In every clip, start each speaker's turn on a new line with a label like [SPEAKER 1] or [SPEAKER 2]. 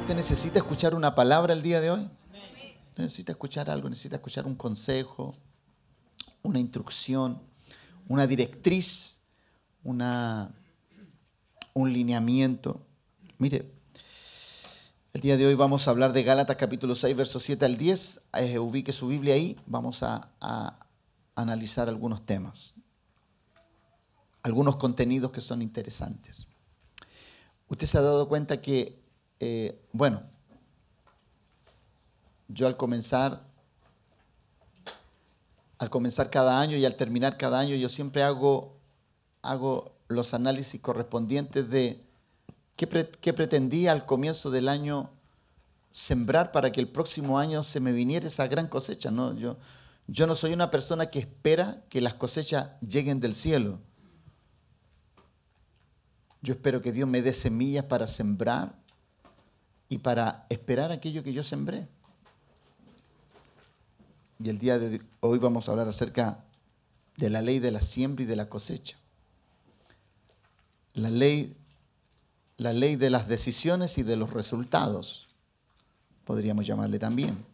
[SPEAKER 1] ¿Usted necesita escuchar una palabra el día de hoy? Necesita escuchar algo, necesita escuchar un consejo, una instrucción, una directriz, una, un lineamiento. Mire, el día de hoy vamos a hablar de Gálatas capítulo 6, versos 7 al 10. Eh, ubique su Biblia ahí, vamos a, analizar algunos temas, algunos contenidos que son interesantes. Usted se ha dado cuenta que, eh, bueno, yo al comenzar, al comenzar cada año y al terminar cada año, yo siempre hago, hago los análisis correspondientes de ¿Qué pretendía al comienzo del año sembrar para que el próximo año se me viniera esa gran cosecha. No, yo, yo no soy una persona que espera que las cosechas lleguen del cielo. Yo espero que Dios me dé semillas para sembrar y para esperar aquello que yo sembré. Y el día de hoy vamos a hablar acerca de la ley de la siembra y de la cosecha. La ley la ley de las decisiones y de los resultados, podríamos llamarle también.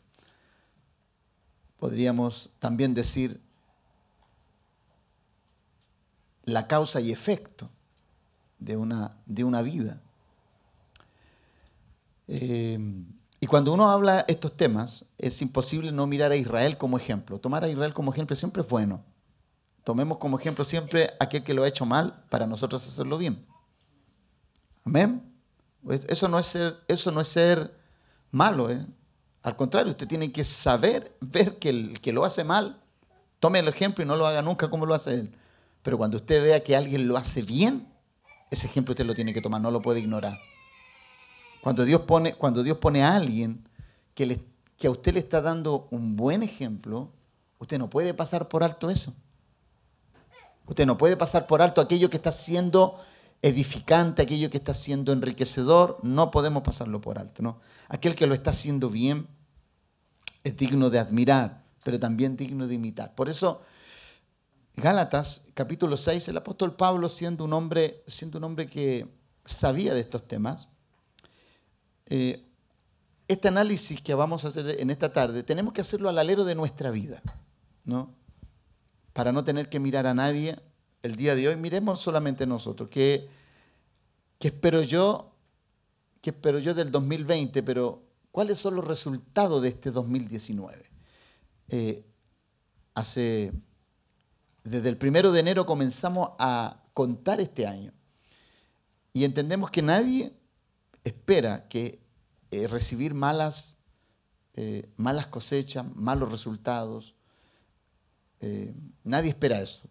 [SPEAKER 1] Podríamos también decir la causa y efecto de una, de una vida. Em, y cuando uno habla estos temas, es imposible no mirar a Israel como ejemplo. Tomar a Israel como ejemplo siempre es bueno. Tomemos como ejemplo siempre aquel que lo ha hecho mal para nosotros hacerlo bien. Amén. Eso no es ser, eso no es ser malo. ¿eh? Al contrario, usted tiene que saber ver que el que lo hace mal, tome el ejemplo y no lo haga nunca como lo hace él. Pero cuando usted vea que alguien lo hace bien, ese ejemplo usted lo tiene que tomar, no lo puede ignorar. Cuando Dios pone, cuando Dios pone a alguien que, le, que a usted le está dando un buen ejemplo, usted no puede pasar por alto eso. Usted no puede pasar por alto aquello que está siendo edificante, aquello que está siendo enriquecedor, no podemos pasarlo por alto. ¿no? Aquel que lo está haciendo bien es digno de admirar, pero también digno de imitar. Por eso, Gálatas capítulo 6, el apóstol Pablo, siendo un hombre, siendo un hombre que sabía de estos temas, eh, este análisis que vamos a hacer en esta tarde, tenemos que hacerlo al alero de nuestra vida, ¿no? Para no tener que mirar a nadie, el día de hoy, miremos solamente nosotros, que, espero yo, que espero yo del 2020, pero ¿cuáles son los resultados de este 2019? Eh, desde el primero de enero comenzamos a contar este año y entendemos que nadie espera que eh, recibir malas, eh, malas cosechas, malos resultados. nadie espera eso.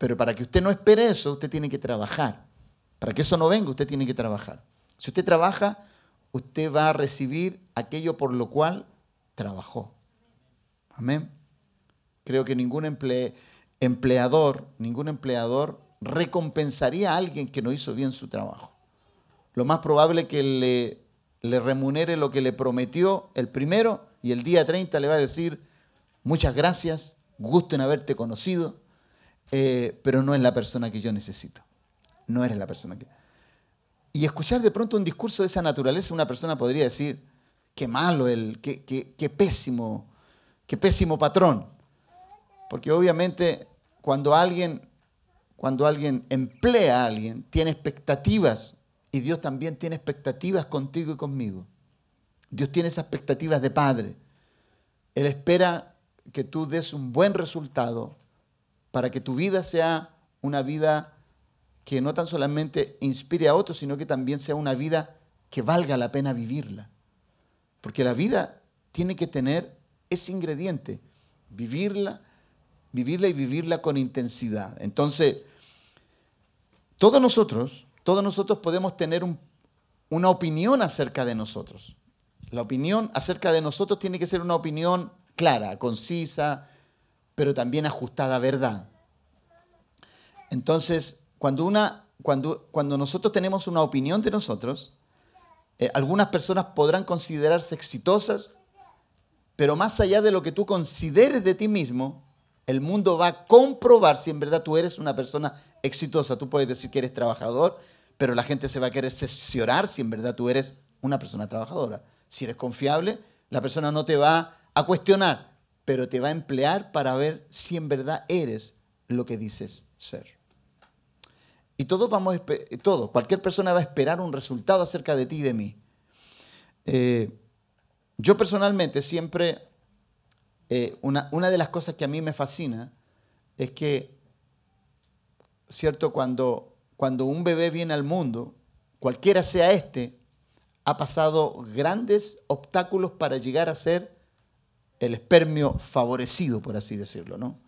[SPEAKER 1] Pero para que usted no espere eso, usted tiene que trabajar. Para que eso no venga, usted tiene que trabajar. Si usted trabaja, usted va a recibir aquello por lo cual trabajó. Amén. Creo que ningún empleador, ningún empleador recompensaría a alguien que no hizo bien su trabajo. Lo más probable es que le, le remunere lo que le prometió el primero y el día 30 le va a decir, muchas gracias, gusto en haberte conocido, eh, pero no es la persona que yo necesito. No eres la persona que... Y escuchar de pronto un discurso de esa naturaleza, una persona podría decir, qué malo, el, qué, qué pésimo, qué pésimo patrón. Porque obviamente cuando alguien, cuando alguien emplea a alguien, tiene expectativas y Dios también tiene expectativas contigo y conmigo. Dios tiene esas expectativas de padre. Él espera que tú des un buen resultado para que tu vida sea una vida que no tan solamente inspire a otros, sino que también sea una vida que valga la pena vivirla. Porque la vida tiene que tener ese ingrediente, vivirla, vivirla y vivirla con intensidad. Entonces, todos nosotros, todos nosotros podemos tener una opinión acerca de nosotros. La opinión acerca de nosotros tiene que ser una opinión clara, concisa, pero también ajustada a verdad. Entonces, cuando, una, cuando, cuando nosotros tenemos una opinión de nosotros, eh, algunas personas podrán considerarse exitosas, pero más allá de lo que tú consideres de ti mismo, el mundo va a comprobar si en verdad tú eres una persona exitosa. Tú puedes decir que eres trabajador, pero la gente se va a querer sesionar si en verdad tú eres una persona trabajadora. Si eres confiable, la persona no te va a cuestionar pero te va a emplear para ver si en verdad eres lo que dices ser. Y todos vamos, todos, cualquier persona va a esperar un resultado acerca de ti y de mí. Eh, yo personalmente siempre, eh, una, de las cosas que a mí me fascina es que, ¿cierto? Cuando, cuando un bebé viene al mundo, cualquiera sea este, ha pasado grandes obstáculos para llegar a ser el espermio favorecido, por así decirlo, ¿no?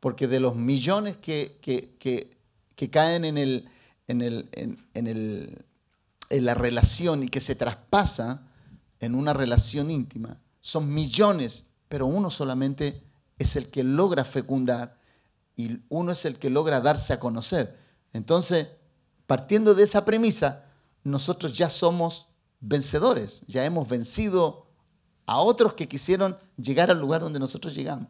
[SPEAKER 1] Porque de los millones que, que, caen en, el, en, el, en la relación y que se traspasa en una relación íntima, son millones, pero uno solamente es el que logra fecundar y uno es el que logra darse a conocer. Entonces, partiendo de esa premisa, nosotros ya somos vencedores, ya hemos vencido a otros que quisieron llegar al lugar donde nosotros llegamos.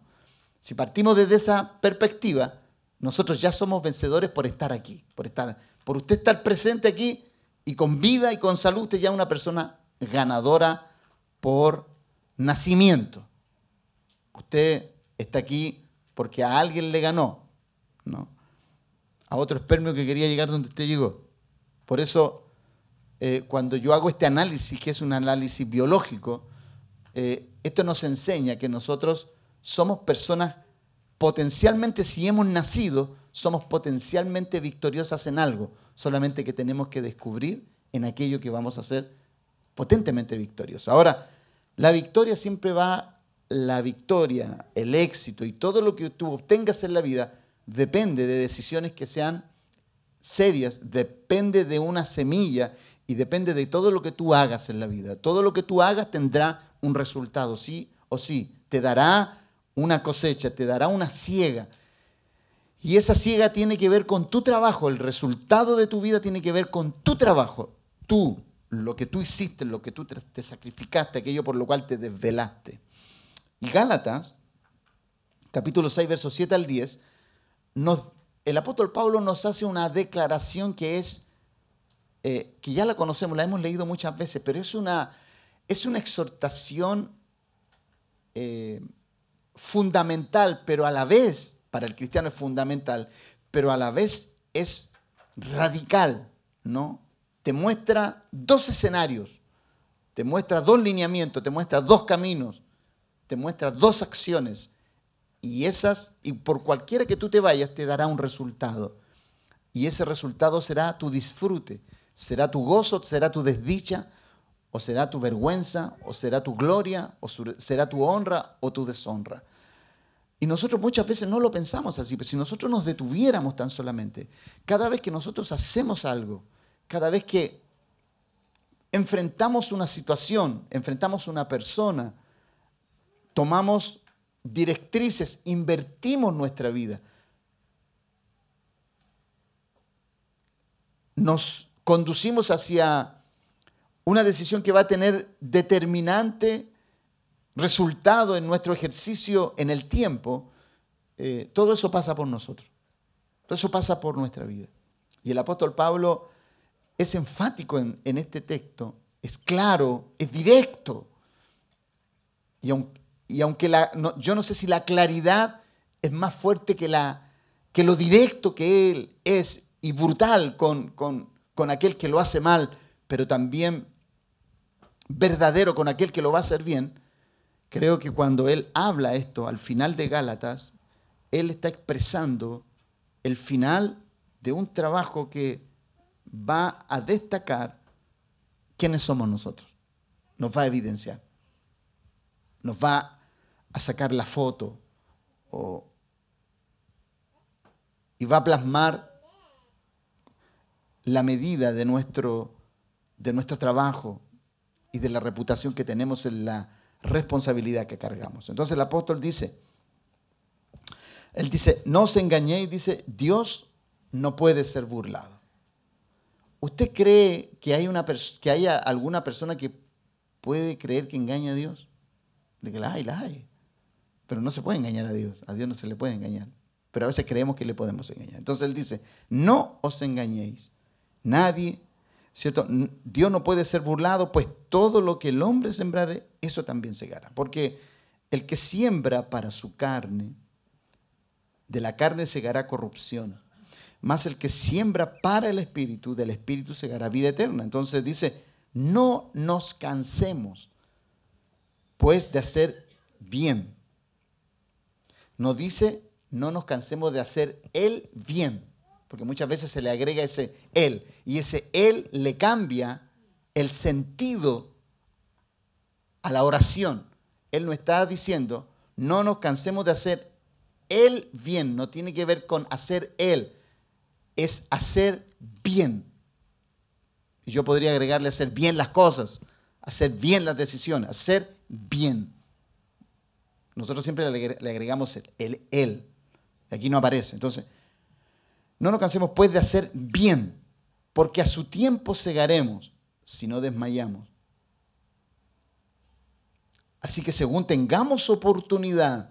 [SPEAKER 1] Si partimos desde esa perspectiva, nosotros ya somos vencedores por estar aquí, por estar, por usted estar presente aquí y con vida y con salud, usted ya es una persona ganadora por nacimiento. Usted está aquí porque a alguien le ganó, ¿no? A otro espermio que quería llegar donde usted llegó. Por eso, eh, cuando yo hago este análisis, que es un análisis biológico, eh, esto nos enseña que nosotros somos personas potencialmente, si hemos nacido, somos potencialmente victoriosas en algo, solamente que tenemos que descubrir en aquello que vamos a ser potentemente victoriosos. Ahora, la victoria siempre va, la victoria, el éxito y todo lo que tú obtengas en la vida depende de decisiones que sean serias, depende de una semilla y depende de todo lo que tú hagas en la vida. Todo lo que tú hagas tendrá un resultado, sí o sí. Te dará una cosecha, te dará una ciega. Y esa ciega tiene que ver con tu trabajo, el resultado de tu vida tiene que ver con tu trabajo, tú, lo que tú hiciste, lo que tú te sacrificaste, aquello por lo cual te desvelaste. Y Gálatas, capítulo 6, versos 7 al 10, el apóstol Pablo nos hace una declaración que es eh, que ya la conocemos, la hemos leído muchas veces, pero es una, es una exhortación eh, fundamental, pero a la vez, para el cristiano es fundamental, pero a la vez es radical, ¿no? Te muestra dos escenarios, te muestra dos lineamientos, te muestra dos caminos, te muestra dos acciones. Y esas, y por cualquiera que tú te vayas, te dará un resultado. Y ese resultado será tu disfrute. ¿Será tu gozo, será tu desdicha, o será tu vergüenza, o será tu gloria, o será tu honra o tu deshonra? Y nosotros muchas veces no lo pensamos así, pero si nosotros nos detuviéramos tan solamente, cada vez que nosotros hacemos algo, cada vez que enfrentamos una situación, enfrentamos una persona, tomamos directrices, invertimos nuestra vida, nos conducimos hacia una decisión que va a tener determinante resultado en nuestro ejercicio en el tiempo, eh, todo eso pasa por nosotros. Todo eso pasa por nuestra vida. Y el apóstol Pablo es enfático en, este texto, es claro, es directo. Y, aunque yo no sé si la claridad es más fuerte que, lo directo que él es y brutal con, con aquel que lo hace mal, pero también verdadero con aquel que lo va a hacer bien, creo que cuando él habla esto al final de Gálatas, él está expresando el final de un trabajo que va a destacar quiénes somos nosotros. Nos va a evidenciar. Nos va a sacar la foto y va a plasmar la medida de nuestro, de nuestro trabajo y de la reputación que tenemos en la responsabilidad que cargamos. Entonces el apóstol dice, él dice, no os engañéis, dice, Dios no puede ser burlado. ¿Usted cree que, hay una que haya alguna persona que puede creer que engaña a Dios? De que la hay, la hay. Pero no se puede engañar a Dios. A Dios no se le puede engañar. Pero a veces creemos que le podemos engañar. Entonces él dice, no os engañéis nadie, ¿cierto? Dios no puede ser burlado, pues todo lo que el hombre sembrare, eso también segará. Porque el que siembra para su carne, de la carne segará corrupción. Más el que siembra para el espíritu, del espíritu segará vida eterna. Entonces dice, no nos cansemos, pues, de hacer bien. No dice, no nos cansemos de hacer el bien porque muchas veces se le agrega ese él, y ese él le cambia el sentido a la oración. Él no está diciendo, no nos cansemos de hacer él bien, no tiene que ver con hacer él, es hacer bien. Y yo podría agregarle hacer bien las cosas, hacer bien las decisiones, hacer bien. Nosotros siempre le agregamos el, él, Aquí no aparece. Entonces, no nos cansemos pues de hacer bien, porque a su tiempo segaremos si no desmayamos. Así que según tengamos oportunidad,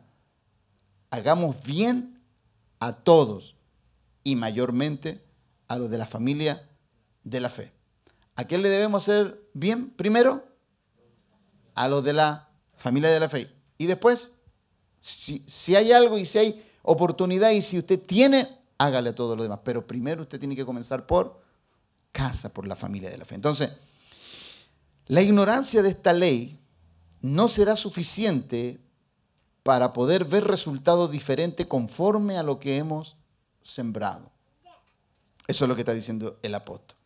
[SPEAKER 1] hagamos bien a todos y mayormente a los de la familia de la fe. ¿A qué le debemos hacer bien primero? A los de la familia de la fe. Y después, si, si hay algo y si hay oportunidad y si usted tiene hágale a todos los demás. Pero primero usted tiene que comenzar por casa, por la familia de la fe. Entonces, la ignorancia de esta ley no será suficiente para poder ver resultados diferentes conforme a lo que hemos sembrado. Eso es lo que está diciendo el apóstol.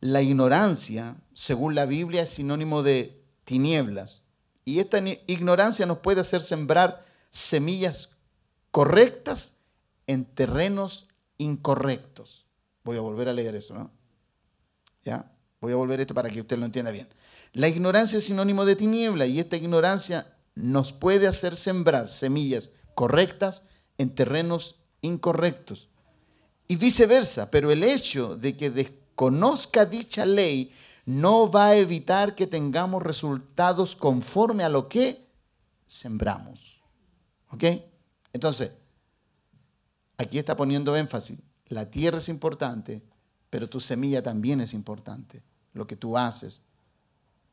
[SPEAKER 1] La ignorancia, según la Biblia, es sinónimo de tinieblas. Y esta ignorancia nos puede hacer sembrar semillas correctas en terrenos incorrectos. Voy a volver a leer eso, ¿no? ¿Ya? Voy a volver a esto para que usted lo entienda bien. La ignorancia es sinónimo de tiniebla y esta ignorancia nos puede hacer sembrar semillas correctas en terrenos incorrectos. Y viceversa, pero el hecho de que desconozca dicha ley no va a evitar que tengamos resultados conforme a lo que sembramos. ¿Ok? Entonces, aquí está poniendo énfasis, la tierra es importante, pero tu semilla también es importante, lo que tú haces.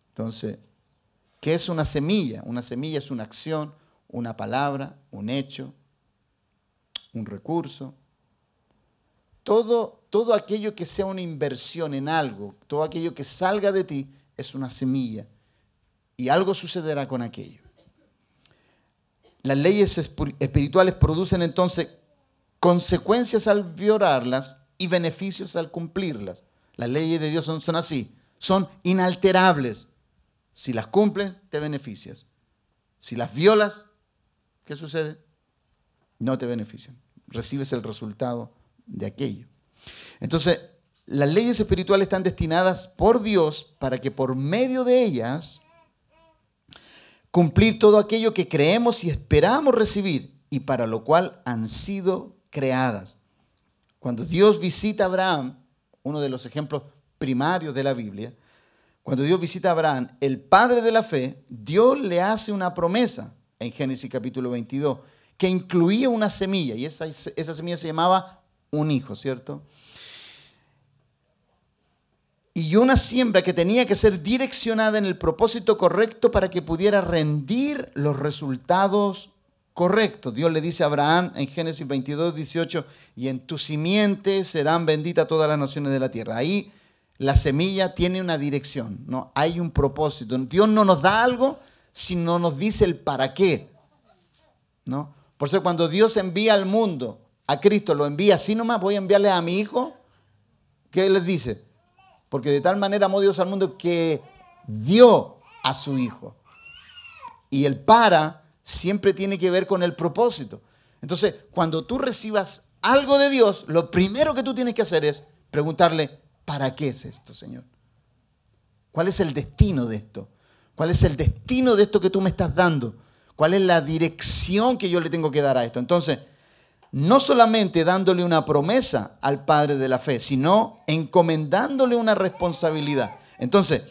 [SPEAKER 1] Entonces, ¿qué es una semilla? Una semilla es una acción, una palabra, un hecho, un recurso. Todo, todo aquello que sea una inversión en algo, todo aquello que salga de ti, es una semilla. Y algo sucederá con aquello. Las leyes espirituales producen entonces consecuencias al violarlas y beneficios al cumplirlas. Las leyes de Dios son, son así, son inalterables. Si las cumples, te beneficias. Si las violas, ¿qué sucede? No te benefician. Recibes el resultado de aquello. Entonces, las leyes espirituales están destinadas por Dios para que por medio de ellas cumplir todo aquello que creemos y esperamos recibir y para lo cual han sido creadas. Cuando Dios visita a Abraham, uno de los ejemplos primarios de la Biblia, cuando Dios visita a Abraham, el padre de la fe, Dios le hace una promesa en Génesis capítulo 22 que incluía una semilla y esa, esa semilla se llamaba un hijo, ¿cierto? y una siembra que tenía que ser direccionada en el propósito correcto para que pudiera rendir los resultados correcto. Dios le dice a Abraham en Génesis 22, 18, y en tu simiente serán benditas todas las naciones de la tierra. Ahí la semilla tiene una dirección, ¿no? hay un propósito. Dios no nos da algo si no nos dice el para qué. ¿no? Por eso cuando Dios envía al mundo, a Cristo lo envía así nomás, voy a enviarle a mi hijo, ¿qué les dice? Porque de tal manera amó Dios al mundo que dio a su hijo. Y el para siempre tiene que ver con el propósito. Entonces, cuando tú recibas algo de Dios, lo primero que tú tienes que hacer es preguntarle, ¿para qué es esto, Señor? ¿Cuál es el destino de esto? ¿Cuál es el destino de esto que tú me estás dando? ¿Cuál es la dirección que yo le tengo que dar a esto? Entonces, no solamente dándole una promesa al Padre de la Fe, sino encomendándole una responsabilidad. Entonces,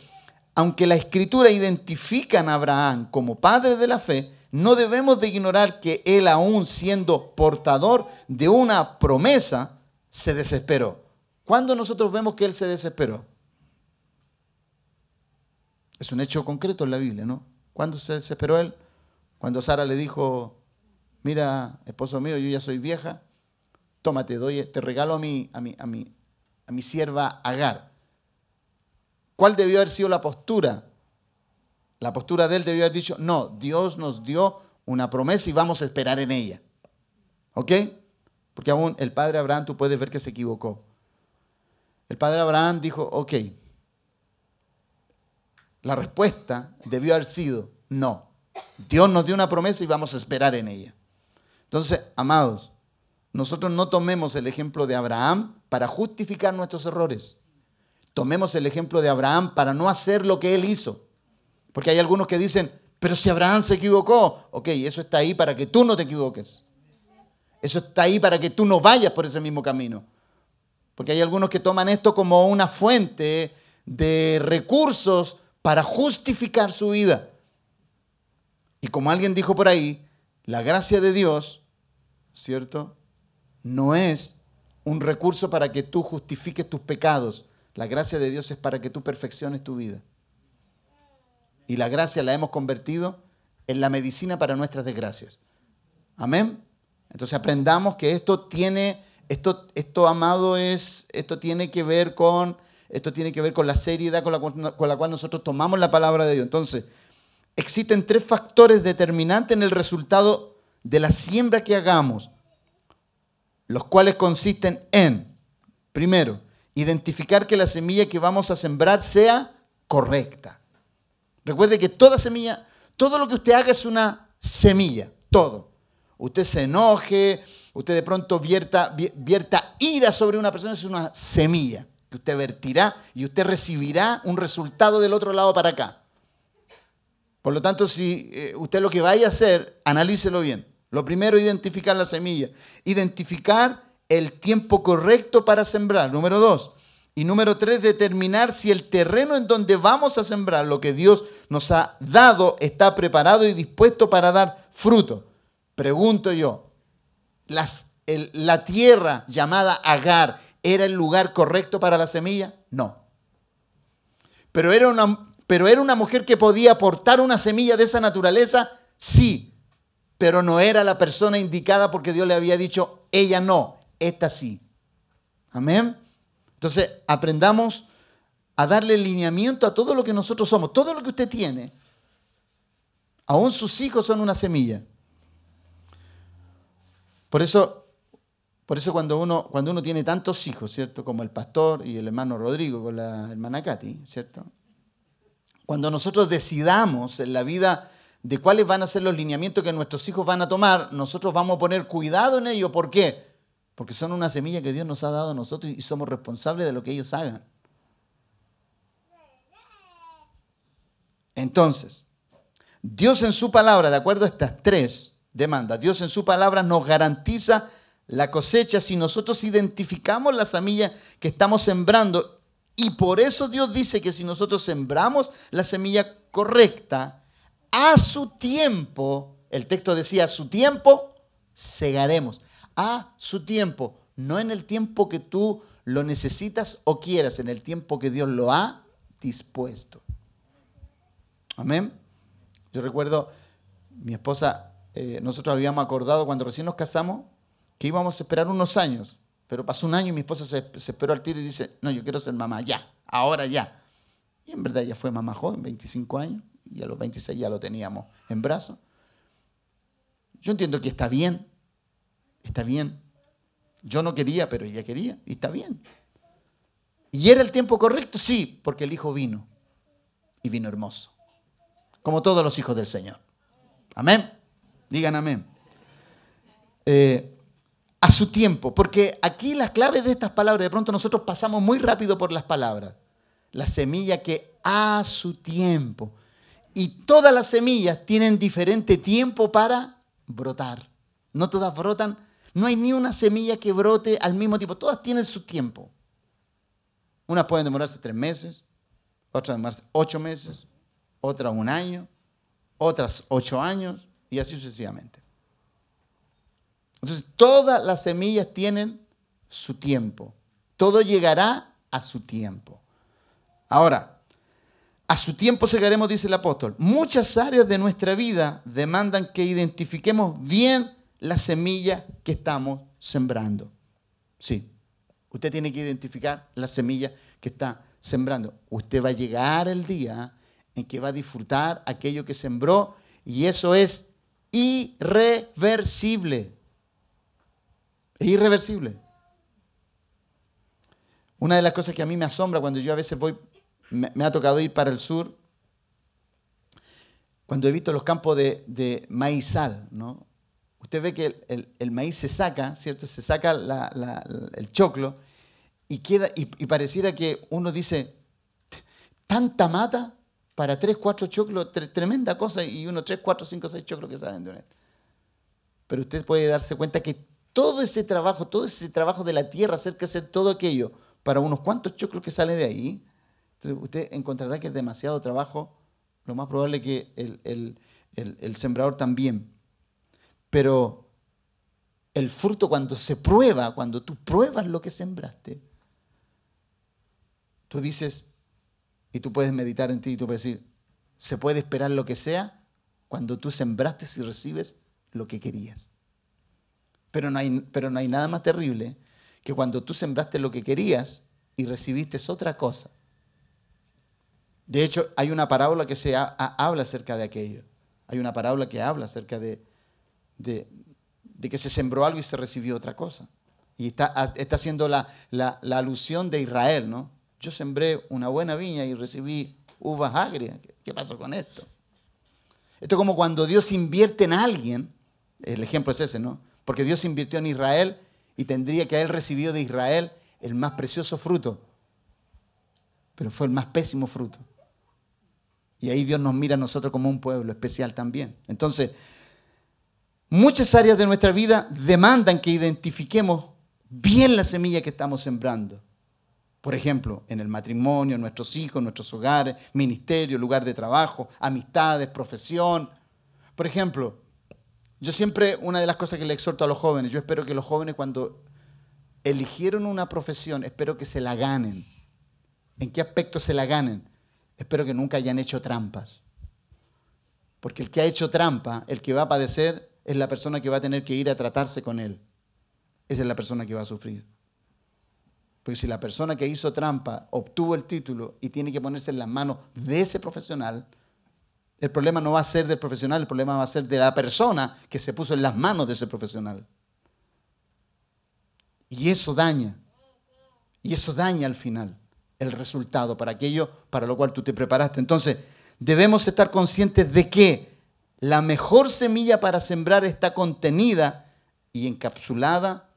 [SPEAKER 1] aunque la Escritura identifica a Abraham como Padre de la Fe, no debemos de ignorar que él aún siendo portador de una promesa, se desesperó. ¿Cuándo nosotros vemos que él se desesperó? Es un hecho concreto en la Biblia, ¿no? ¿Cuándo se desesperó él? Cuando Sara le dijo, mira, esposo mío, yo ya soy vieja, tómate, doy, te regalo a mi, a, mi, a, mi, a mi sierva Agar. ¿Cuál debió haber sido la postura la postura de él debió haber dicho, no, Dios nos dio una promesa y vamos a esperar en ella. ¿Ok? Porque aún el padre Abraham, tú puedes ver que se equivocó. El padre Abraham dijo, ok, la respuesta debió haber sido, no, Dios nos dio una promesa y vamos a esperar en ella. Entonces, amados, nosotros no tomemos el ejemplo de Abraham para justificar nuestros errores. Tomemos el ejemplo de Abraham para no hacer lo que él hizo. Porque hay algunos que dicen, pero si Abraham se equivocó, ok, eso está ahí para que tú no te equivoques. Eso está ahí para que tú no vayas por ese mismo camino. Porque hay algunos que toman esto como una fuente de recursos para justificar su vida. Y como alguien dijo por ahí, la gracia de Dios, ¿cierto? No es un recurso para que tú justifiques tus pecados. La gracia de Dios es para que tú perfecciones tu vida y la gracia la hemos convertido en la medicina para nuestras desgracias. Amén. Entonces aprendamos que esto tiene, esto, esto amado es, esto tiene que ver con, esto tiene que ver con la seriedad con la, con la cual nosotros tomamos la palabra de Dios. Entonces, existen tres factores determinantes en el resultado de la siembra que hagamos, los cuales consisten en, primero, identificar que la semilla que vamos a sembrar sea correcta. Recuerde que toda semilla, todo lo que usted haga es una semilla, todo. Usted se enoje, usted de pronto vierta, ira sobre una persona, es una semilla que usted vertirá y usted recibirá un resultado del otro lado para acá. Por lo tanto, si eh, usted lo que vaya a hacer, analícelo bien. Lo primero, identificar la semilla. Identificar el tiempo correcto para sembrar. Número dos, y número tres, determinar si el terreno en donde vamos a sembrar lo que Dios nos ha dado está preparado y dispuesto para dar fruto. Pregunto yo, ¿la tierra llamada Agar era el lugar correcto para la semilla? No. Pero era una, pero era una mujer que podía aportar una semilla de esa naturaleza, sí, pero no era la persona indicada porque Dios le había dicho, ella no, esta sí. Amén. Entonces, aprendamos a darle lineamiento a todo lo que nosotros somos, todo lo que usted tiene. Aún sus hijos son una semilla. Por eso, por eso cuando, uno, cuando uno tiene tantos hijos, ¿cierto? Como el pastor y el hermano Rodrigo con la hermana Katy, ¿cierto? Cuando nosotros decidamos en la vida de cuáles van a ser los lineamientos que nuestros hijos van a tomar, nosotros vamos a poner cuidado en ello. ¿Por qué? Porque son una semilla que Dios nos ha dado a nosotros y somos responsables de lo que ellos hagan. Entonces, Dios en su palabra, de acuerdo a estas tres demandas, Dios en su palabra nos garantiza la cosecha si nosotros identificamos la semilla que estamos sembrando. Y por eso Dios dice que si nosotros sembramos la semilla correcta, a su tiempo, el texto decía, a su tiempo, segaremos a su tiempo, no en el tiempo que tú lo necesitas o quieras, en el tiempo que Dios lo ha dispuesto. Amén. Yo recuerdo, mi esposa, eh, nosotros habíamos acordado cuando recién nos casamos que íbamos a esperar unos años, pero pasó un año y mi esposa se, se esperó al tiro y dice, no, yo quiero ser mamá ya, ahora ya. Y en verdad ya fue mamá joven, 25 años, y a los 26 ya lo teníamos en brazos. Yo entiendo que está bien, Está bien. Yo no quería, pero ella quería. Y está bien. ¿Y era el tiempo correcto? Sí, porque el hijo vino. Y vino hermoso. Como todos los hijos del Señor. Amén. Digan amén. Eh, a su tiempo, porque aquí las claves de estas palabras, de pronto nosotros pasamos muy rápido por las palabras. La semilla que a su tiempo. Y todas las semillas tienen diferente tiempo para brotar. No todas brotan no hay ni una semilla que brote al mismo tiempo. Todas tienen su tiempo. Unas pueden demorarse tres meses, otras demorarse ocho meses, otras un año, otras ocho años y así sucesivamente. Entonces, todas las semillas tienen su tiempo. Todo llegará a su tiempo. Ahora, a su tiempo llegaremos, dice el apóstol. Muchas áreas de nuestra vida demandan que identifiquemos bien la semilla que estamos sembrando. Sí, usted tiene que identificar la semilla que está sembrando. Usted va a llegar el día en que va a disfrutar aquello que sembró y eso es irreversible. Es irreversible. Una de las cosas que a mí me asombra cuando yo a veces voy, me, ha tocado ir para el sur, cuando he visto los campos de, de maizal, ¿no? usted ve que el, maíz se saca, ¿cierto? Se saca el choclo y, queda, y, pareciera que uno dice, tanta mata para tres, cuatro choclos, tremenda cosa, y uno, tres, cuatro, cinco, seis choclos que salen de un Pero usted puede darse cuenta que todo ese trabajo, todo ese trabajo de la tierra, hacer hacer todo aquello, para unos cuantos choclos que salen de ahí, entonces usted encontrará que es demasiado trabajo, lo más probable que el sembrador también. Pero el fruto cuando se prueba, cuando tú pruebas lo que sembraste, tú dices, y tú puedes meditar en ti y tú puedes decir, se puede esperar lo que sea cuando tú sembraste y recibes lo que querías. Pero no hay, pero no hay nada más terrible que cuando tú sembraste lo que querías y recibiste otra cosa. De hecho, hay una parábola que se habla acerca de aquello. Hay una parábola que habla acerca de, de, que se sembró algo y se recibió otra cosa. Y está, está haciendo la, alusión de Israel, ¿no? Yo sembré una buena viña y recibí uvas agrias. ¿Qué, pasó con esto? Esto es como cuando Dios invierte en alguien, el ejemplo es ese, ¿no? Porque Dios invirtió en Israel y tendría que haber recibido de Israel el más precioso fruto, pero fue el más pésimo fruto. Y ahí Dios nos mira a nosotros como un pueblo especial también. Entonces, Muchas áreas de nuestra vida demandan que identifiquemos bien la semilla que estamos sembrando. Por ejemplo, en el matrimonio, nuestros hijos, nuestros hogares, ministerio, lugar de trabajo, amistades, profesión. Por ejemplo, yo siempre, una de las cosas que le exhorto a los jóvenes, yo espero que los jóvenes cuando eligieron una profesión, espero que se la ganen. ¿En qué aspecto se la ganen? Espero que nunca hayan hecho trampas. Porque el que ha hecho trampa, el que va a padecer, es la persona que va a tener que ir a tratarse con él. Esa es la persona que va a sufrir. Porque si la persona que hizo trampa obtuvo el título y tiene que ponerse en las manos de ese profesional, el problema no va a ser del profesional, el problema va a ser de la persona que se puso en las manos de ese profesional. Y eso daña. Y eso daña al final el resultado para aquello para lo cual tú te preparaste. Entonces, debemos estar conscientes de que la mejor semilla para sembrar está contenida y encapsulada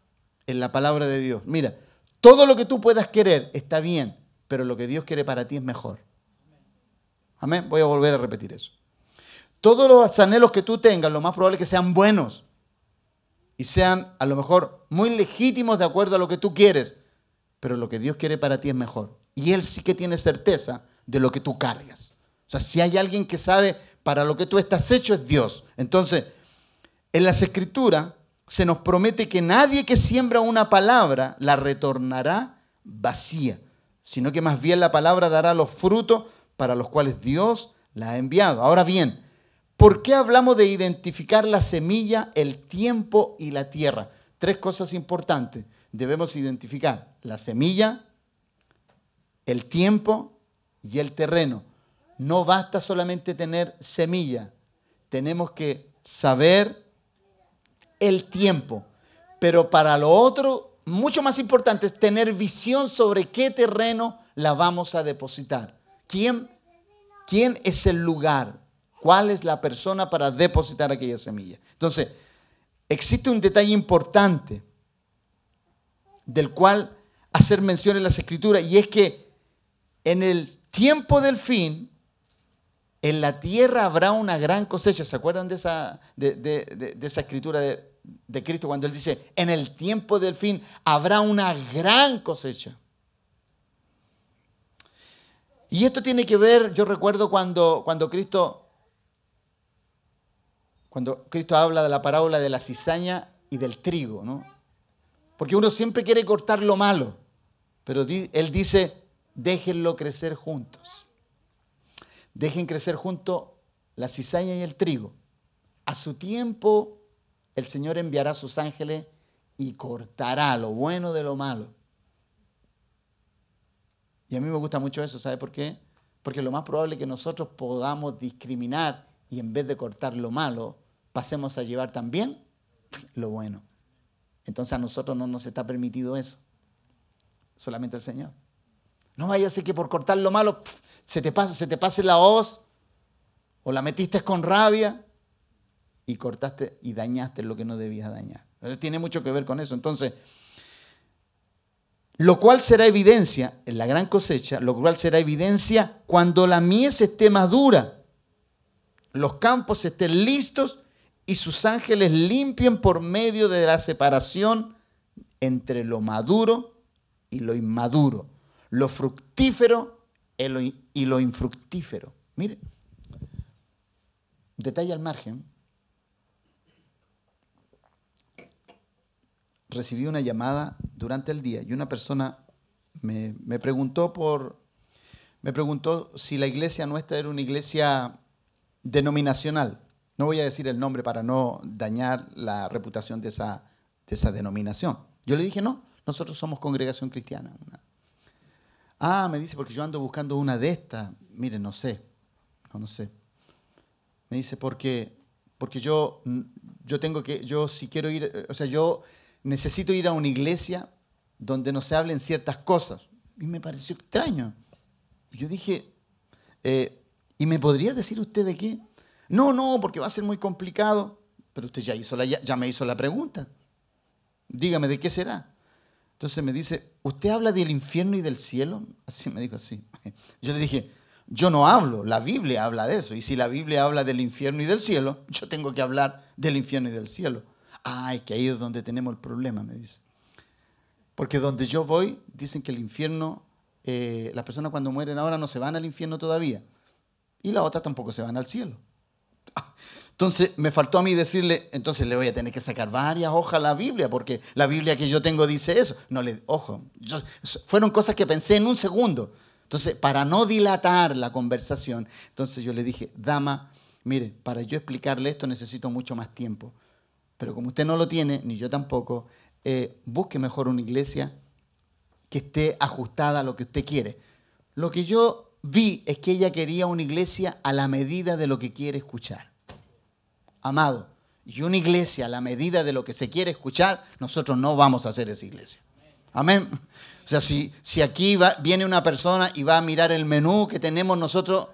[SPEAKER 1] en la palabra de Dios. Mira, todo lo que tú puedas querer está bien, pero lo que Dios quiere para ti es mejor. Amén. Voy a volver a repetir eso. Todos los anhelos que tú tengas, lo más probable es que sean buenos y sean a lo mejor muy legítimos de acuerdo a lo que tú quieres, pero lo que Dios quiere para ti es mejor. Y Él sí que tiene certeza de lo que tú cargas. O sea, si hay alguien que sabe para lo que tú estás hecho es Dios. Entonces, en las escrituras se nos promete que nadie que siembra una palabra la retornará vacía, sino que más bien la palabra dará los frutos para los cuales Dios la ha enviado. Ahora bien, ¿por qué hablamos de identificar la semilla, el tiempo y la tierra? Tres cosas importantes. Debemos identificar la semilla, el tiempo y el terreno. No basta solamente tener semilla, tenemos que saber el tiempo. Pero para lo otro, mucho más importante es tener visión sobre qué terreno la vamos a depositar. ¿Quién, quién es el lugar? ¿Cuál es la persona para depositar aquella semilla? Entonces, existe un detalle importante del cual hacer mención en las escrituras y es que en el tiempo del fin en la tierra habrá una gran cosecha. ¿Se acuerdan de esa, de, esa escritura de Cristo cuando él dice, en el tiempo del fin habrá una gran cosecha? Y esto tiene que ver, yo recuerdo cuando, cuando, Cristo, cuando Cristo habla de la parábola de la cizaña y del trigo, ¿no? Porque uno siempre quiere cortar lo malo, pero Él dice, déjenlo crecer juntos. Dejen crecer junto la cizaña y el trigo. A su tiempo el Señor enviará sus ángeles y cortará lo bueno de lo malo. Y a mí me gusta mucho eso, ¿sabe por qué? Porque lo más probable es que nosotros podamos discriminar y en vez de cortar lo malo, pasemos a llevar también lo bueno. Entonces a nosotros no nos está permitido eso, solamente el Señor. No vaya a ser que por cortar lo malo se te, pase, se te pase la hoz, o la metiste con rabia y cortaste y dañaste lo que no debías dañar. Entonces, tiene mucho que ver con eso. Entonces, lo cual será evidencia en la gran cosecha, lo cual será evidencia cuando la mies esté madura, los campos estén listos y sus ángeles limpien por medio de la separación entre lo maduro y lo inmaduro, lo fructífero y lo infructífero. Mire, detalle al margen. Recibí una llamada durante el día y una persona me, preguntó por me preguntó si la iglesia nuestra era una iglesia denominacional. No voy a decir el nombre para no dañar la reputación de esa, de esa denominación. Yo le dije, no, nosotros somos congregación cristiana, Ah, me dice, porque yo ando buscando una de estas. Mire, no sé. No, no sé. Me dice, porque, porque yo, yo tengo que, yo si quiero ir, o sea, yo necesito ir a una iglesia donde no se hablen ciertas cosas. Y me pareció extraño. Yo dije, eh, ¿y me podría decir usted de qué? No, no, porque va a ser muy complicado. Pero usted ya, hizo ya me hizo la pregunta. Dígame, ¿de qué será? Entonces me dice, ¿usted habla del infierno y del cielo? Así me dijo así. Yo le dije, yo no hablo, la Biblia habla de eso. Y si la Biblia habla del infierno y del cielo, yo tengo que hablar del infierno y del cielo. Ay, que ahí es donde tenemos el problema, me dice. Porque donde yo voy, dicen que el infierno, eh, las personas cuando mueren ahora no se van al infierno todavía. Y las otras tampoco se van al cielo. Entonces me faltó a mí decirle, entonces le voy a tener que sacar varias hojas a la Biblia, porque la Biblia que yo tengo dice eso. No le, ojo, yo, fueron cosas que pensé en un segundo. Entonces, para no dilatar la conversación, entonces yo le dije, dama, mire, para yo explicarle esto necesito mucho más tiempo. Pero como usted no lo tiene, ni yo tampoco, eh, busque mejor una iglesia que esté ajustada a lo que usted quiere. Lo que yo vi es que ella quería una iglesia a la medida de lo que quiere escuchar amado, y una iglesia a la medida de lo que se quiere escuchar, nosotros no vamos a hacer esa iglesia. Amén. O sea, si, si aquí viene una persona y va a mirar el menú que tenemos nosotros,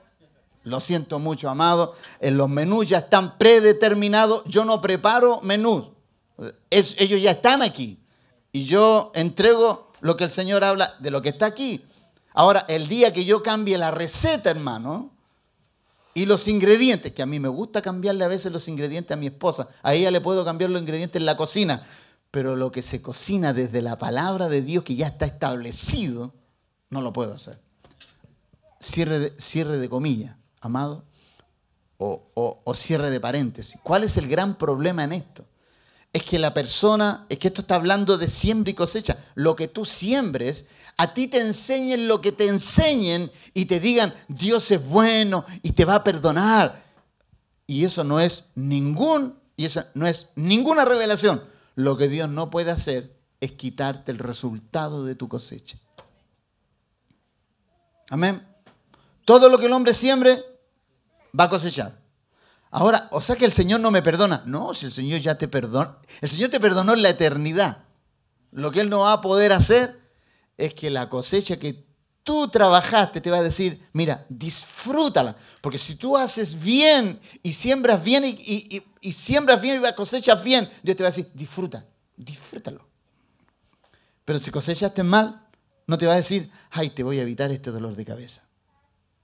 [SPEAKER 1] lo siento mucho, amado, en eh, los menús ya están predeterminados, yo no preparo menús, es, ellos ya están aquí y yo entrego lo que el Señor habla de lo que está aquí. Ahora, el día que yo cambie la receta, hermano, y los ingredientes, que a mí me gusta cambiarle a veces los ingredientes a mi esposa. A ella le puedo cambiar los ingredientes en la cocina. Pero lo que se cocina desde la palabra de Dios que ya está establecido, no lo puedo hacer. Cierre de, cierre de comillas, amado, o cierre de paréntesis. ¿Cuál es el gran problema en esto? es que la persona, es que esto está hablando de siembra y cosecha. Lo que tú siembres, a ti te enseñen lo que te enseñen y te digan, Dios es bueno y te va a perdonar. Y eso no es ningún, y eso no es ninguna revelación. Lo que Dios no puede hacer es quitarte el resultado de tu cosecha. Amén. Todo lo que el hombre siembre va a cosechar. Ahora, o sea que el Señor no me perdona. No, si el Señor ya te perdona. El Señor te perdonó en la eternidad. Lo que Él no va a poder hacer es que la cosecha que tú trabajaste te va a decir, mira, disfrútala. Porque si tú haces bien y siembras bien y, siembras bien y cosechas bien, Dios te va a decir, disfruta, disfrútalo. Pero si cosechaste mal, no te va a decir, ay, te voy a evitar este dolor de cabeza.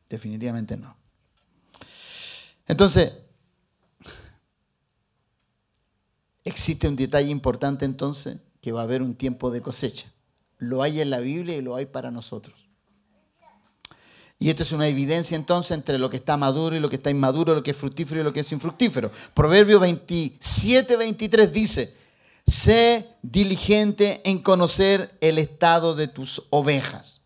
[SPEAKER 1] Definitivamente no. Entonces, Existe un detalle importante entonces, que va a haber un tiempo de cosecha. Lo hay en la Biblia y lo hay para nosotros. Y esto es una evidencia entonces entre lo que está maduro y lo que está inmaduro, lo que es fructífero y lo que es infructífero. Proverbio 27, 23 dice, sé diligente en conocer el estado de tus ovejas.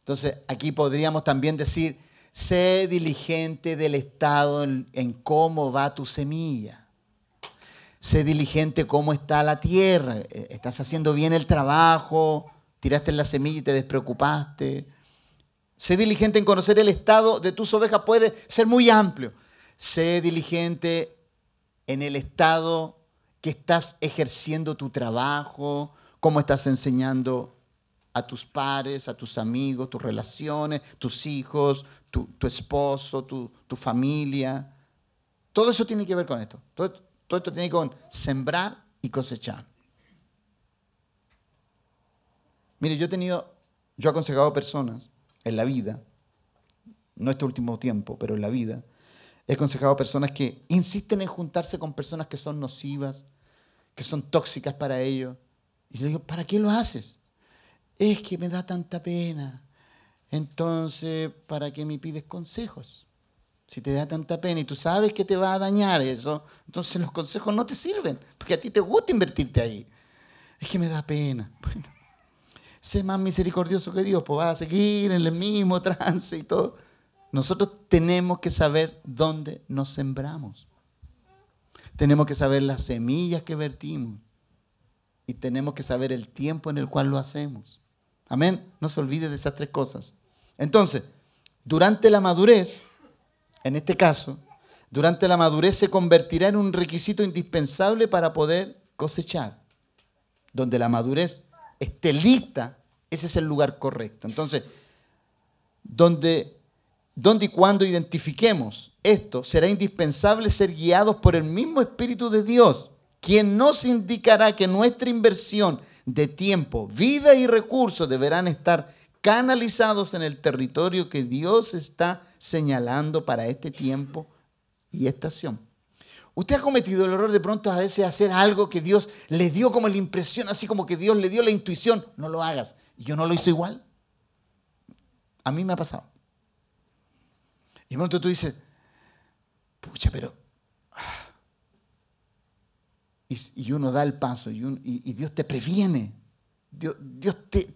[SPEAKER 1] Entonces, aquí podríamos también decir, sé diligente del estado en cómo va tu semilla sé diligente cómo está la tierra, eh, estás haciendo bien el trabajo, tiraste la semilla y te despreocupaste. Sé diligente en conocer el estado de tus ovejas, puede ser muy amplio. Sé diligente en el estado que estás ejerciendo tu trabajo, cómo estás enseñando a tus pares, a tus amigos, tus relaciones, tus hijos, tu, esposo, tu, familia. Todo eso tiene que ver con esto. Todo, todo esto tiene que con sembrar y cosechar. Mire, yo he tenido, yo he aconsejado a personas en la vida, no este último tiempo, pero en la vida, he aconsejado a personas que insisten en juntarse con personas que son nocivas, que son tóxicas para ellos. Y yo digo, ¿para qué lo haces? Es que me da tanta pena. Entonces, ¿para qué me pides consejos? Si te da tanta pena y tú sabes que te va a dañar eso, entonces los consejos no te sirven, porque a ti te gusta invertirte ahí. Es que me da pena. Bueno, sé más misericordioso que Dios, pues vas a seguir en el mismo trance y todo. Nosotros tenemos que saber dónde nos sembramos. Tenemos que saber las semillas que vertimos. Y tenemos que saber el tiempo en el cual lo hacemos. Amén. No se olvide de esas tres cosas. Entonces, durante la madurez, en este caso, durante la madurez se convertirá en un requisito indispensable para poder cosechar. Donde la madurez esté lista, ese es el lugar correcto. Entonces, donde, y cuando identifiquemos esto, será indispensable ser guiados por el mismo Espíritu de Dios, quien nos indicará que nuestra inversión de tiempo, vida y recursos deberán estar canalizados en el territorio que Dios está señalando para este tiempo y esta acción Usted ha cometido el error de pronto a veces hacer algo que Dios le dio como la impresión, así como que Dios le dio la intuición, no lo hagas. yo no lo hice igual. A mí me ha pasado. Y de pronto tú dices, pucha, pero... Ah". Y, uno da el paso y, Dios te previene. Dios, Dios te...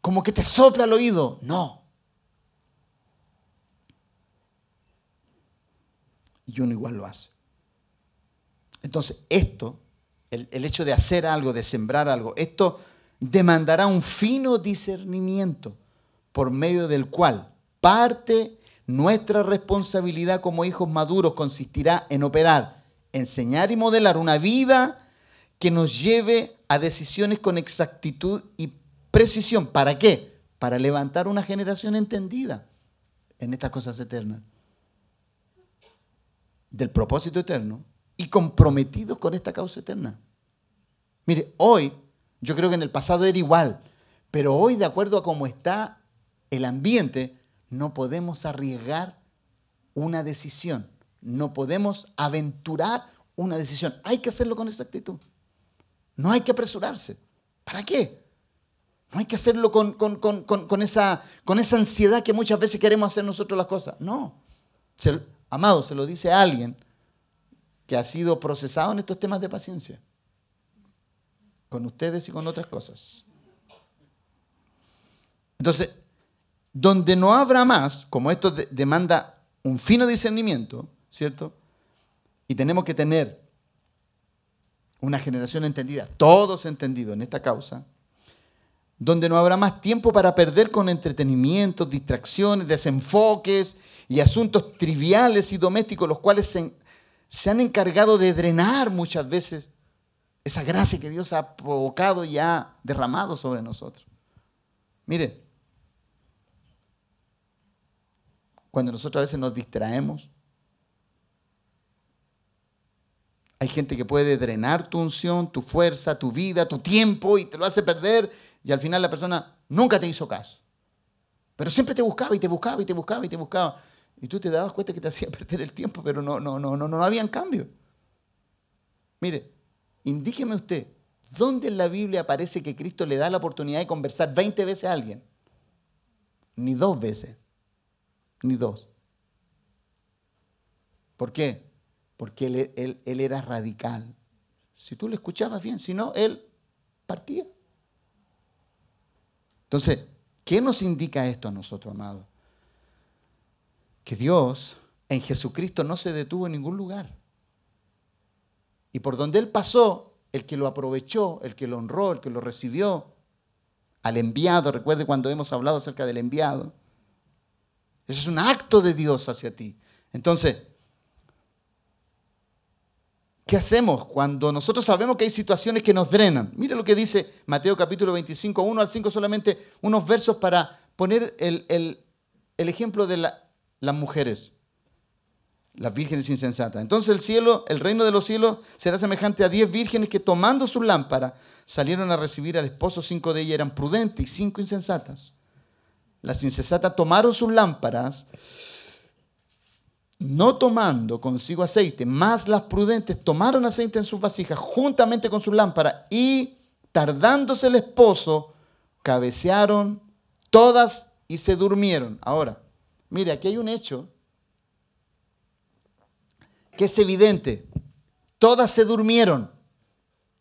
[SPEAKER 1] Como que te sopla al oído. No, y uno igual lo hace. Entonces, esto, el, el hecho de hacer algo, de sembrar algo, esto demandará un fino discernimiento por medio del cual parte nuestra responsabilidad como hijos maduros consistirá en operar, enseñar y modelar una vida que nos lleve a decisiones con exactitud y precisión. ¿Para qué? Para levantar una generación entendida en estas cosas eternas del propósito eterno y comprometidos con esta causa eterna. Mire, hoy, yo creo que en el pasado era igual, pero hoy, de acuerdo a cómo está el ambiente, no podemos arriesgar una decisión, no podemos aventurar una decisión. Hay que hacerlo con esa actitud. No hay que apresurarse. ¿Para qué? No hay que hacerlo con, con, esa, esa, ansiedad que muchas veces queremos hacer nosotros las cosas. No. Amado, se lo dice alguien que ha sido procesado en estos temas de paciencia, con ustedes y con otras cosas. Entonces, donde no habrá más, como esto demanda un fino discernimiento, ¿cierto? Y tenemos que tener una generación entendida, todos entendidos en esta causa, donde no habrá más tiempo para perder con entretenimientos, distracciones, desenfoques y asuntos triviales y domésticos, los cuales se, han encargado de drenar muchas veces esa gracia que Dios ha provocado y ha derramado sobre nosotros. Mire, cuando nosotros a veces nos distraemos, hay gente que puede drenar tu unción, tu fuerza, tu vida, tu tiempo y te lo hace perder y al final la persona nunca te hizo caso. Pero siempre te buscaba y te buscaba y te buscaba y te buscaba. Y tú te dabas cuenta que te hacía perder el tiempo, pero no, no, no, no, no habían cambio. Mire, indíqueme usted, ¿dónde en la Biblia aparece que Cristo le da la oportunidad de conversar 20 veces a alguien? Ni dos veces, ni dos. ¿Por qué? Porque él, él era radical. Si tú le escuchabas bien, si no, él partía. Entonces, ¿qué nos indica esto a nosotros, amados? que Dios en Jesucristo no se detuvo en ningún lugar. Y por donde Él pasó, el que lo aprovechó, el que lo honró, el que lo recibió, al enviado, recuerde cuando hemos hablado acerca del enviado, eso es un acto de Dios hacia ti. Entonces, ¿qué hacemos cuando nosotros sabemos que hay situaciones que nos drenan? Mire lo que dice Mateo capítulo 25, 1 al 5, solamente unos versos para poner el, el ejemplo de la, las mujeres, las vírgenes insensatas. Entonces el cielo, el reino de los cielos, será semejante a diez vírgenes que tomando sus lámparas salieron a recibir al esposo. Cinco de ellas eran prudentes y cinco insensatas. Las insensatas tomaron sus lámparas, no tomando consigo aceite, más las prudentes tomaron aceite en sus vasijas juntamente con sus lámparas y tardándose el esposo, cabecearon todas y se durmieron. Ahora, Mire, aquí hay un hecho que es evidente. Todas se durmieron.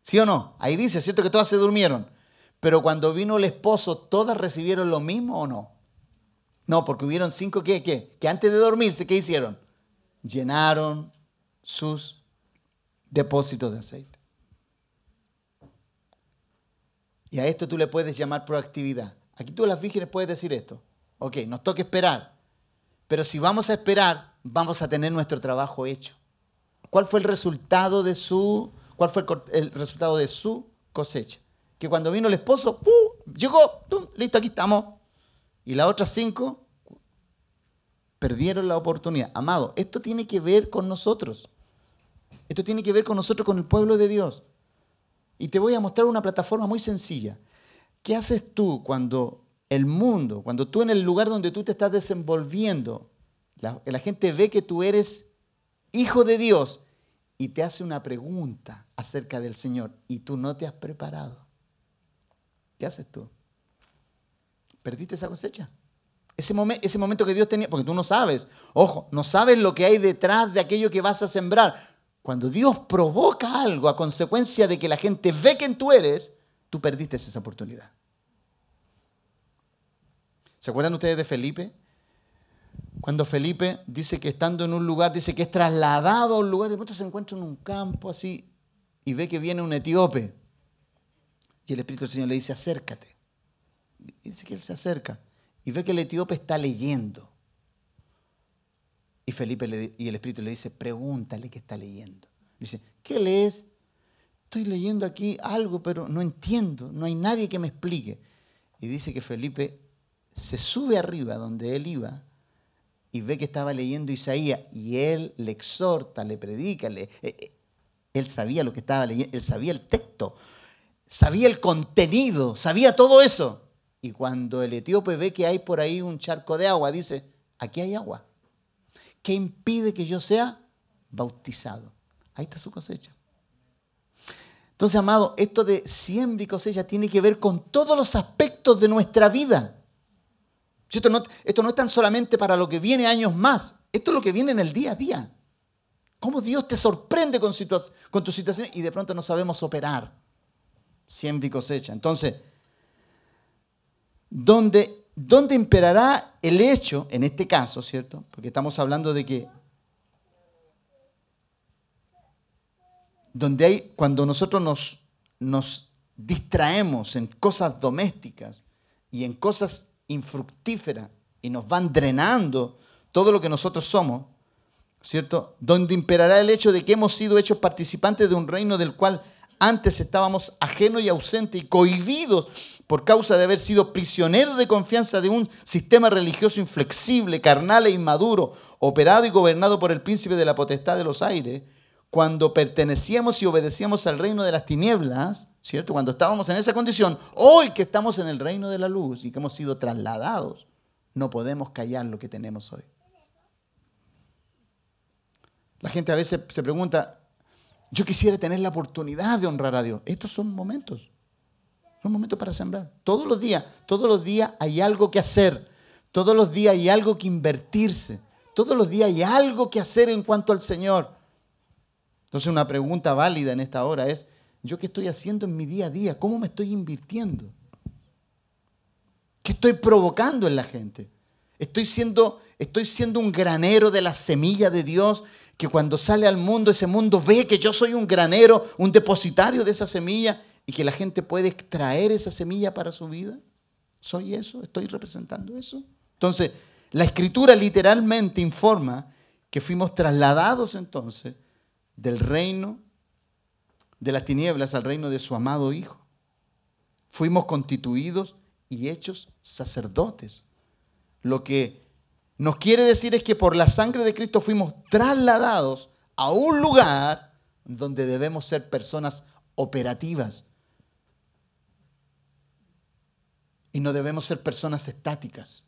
[SPEAKER 1] ¿Sí o no? Ahí dice, ¿cierto que todas se durmieron? Pero cuando vino el esposo, ¿todas recibieron lo mismo o no? No, porque hubieron cinco que, que antes de dormirse, ¿qué hicieron? Llenaron sus depósitos de aceite. Y a esto tú le puedes llamar proactividad. Aquí tú a las vírgenes puedes decir esto. Ok, nos toca esperar. Pero si vamos a esperar, vamos a tener nuestro trabajo hecho. ¿Cuál fue el resultado de su, cuál fue el, resultado de su cosecha? Que cuando vino el esposo, ¡uh! llegó, listo, aquí estamos. Y las otras cinco perdieron la oportunidad. Amado, esto tiene que ver con nosotros. Esto tiene que ver con nosotros, con el pueblo de Dios. Y te voy a mostrar una plataforma muy sencilla. ¿Qué haces tú cuando el mundo, cuando tú en el lugar donde tú te estás desenvolviendo, la, gente ve que tú eres hijo de Dios y te hace una pregunta acerca del Señor y tú no te has preparado. ¿Qué haces tú? ¿Perdiste esa cosecha? Ese, ese, momento que Dios tenía, porque tú no sabes, ojo, no sabes lo que hay detrás de aquello que vas a sembrar. Cuando Dios provoca algo a consecuencia de que la gente ve quién tú eres, tú perdiste esa oportunidad. ¿Se acuerdan ustedes de Felipe? Cuando Felipe dice que estando en un lugar, dice que es trasladado a un lugar, y de se encuentra en un campo así y ve que viene un etíope. Y el Espíritu del Señor le dice, acércate. Y dice que él se acerca y ve que el etíope está leyendo. Y Felipe y el Espíritu le dice, pregúntale qué está leyendo. Dice, ¿qué lees? Estoy leyendo aquí algo, pero no entiendo, no hay nadie que me explique. Y dice que Felipe se sube arriba donde él iba y ve que estaba leyendo Isaías y él le exhorta, le predica, le, eh, eh, él sabía lo que estaba leyendo, él sabía el texto, sabía el contenido, sabía todo eso. Y cuando el etíope ve que hay por ahí un charco de agua, dice, aquí hay agua. ¿Qué impide que yo sea bautizado? Ahí está su cosecha. Entonces, amado, esto de siembra y cosecha tiene que ver con todos los aspectos de nuestra vida. Esto no, es tan solamente para lo que viene años más, esto es lo que viene en el día a día. ¿Cómo Dios te sorprende con, con tus situaciones y de pronto no sabemos operar? Siempre y cosecha. Entonces, ¿dónde, ¿dónde imperará el hecho, en este caso, ¿cierto? Porque estamos hablando de que donde hay, cuando nosotros nos, nos distraemos en cosas domésticas y en cosas infructífera y nos van drenando todo lo que nosotros somos, ¿cierto? Donde imperará el hecho de que hemos sido hechos participantes de un reino del cual antes estábamos ajenos y ausentes y cohibidos por causa de haber sido prisioneros de confianza de un sistema religioso inflexible, carnal e inmaduro, operado y gobernado por el príncipe de la potestad de los aires, cuando pertenecíamos y obedecíamos al reino de las tinieblas, ¿cierto? Cuando estábamos en esa condición, hoy que estamos en el reino de la luz y que hemos sido trasladados, no podemos callar lo que tenemos hoy. La gente a veces se pregunta, yo quisiera tener la oportunidad de honrar a Dios. Estos son momentos, son momentos para sembrar. Todos los días, todos los días hay algo que hacer, todos los días hay algo que invertirse, todos los días hay algo que hacer en cuanto al Señor. Entonces una pregunta válida en esta hora es, ¿Yo qué estoy haciendo en mi día a día? ¿Cómo me estoy invirtiendo? ¿Qué estoy provocando en la gente? Estoy siendo, estoy siendo un granero de la semilla de Dios que cuando sale al mundo, ese mundo ve que yo soy un granero, un depositario de esa semilla y que la gente puede extraer esa semilla para su vida. ¿Soy eso? ¿Estoy representando eso? Entonces, la escritura literalmente informa que fuimos trasladados entonces del reino de las tinieblas al reino de su amado Hijo. Fuimos constituidos y hechos sacerdotes. Lo que nos quiere decir es que por la sangre de Cristo fuimos trasladados a un lugar donde debemos ser personas operativas. Y no debemos ser personas estáticas.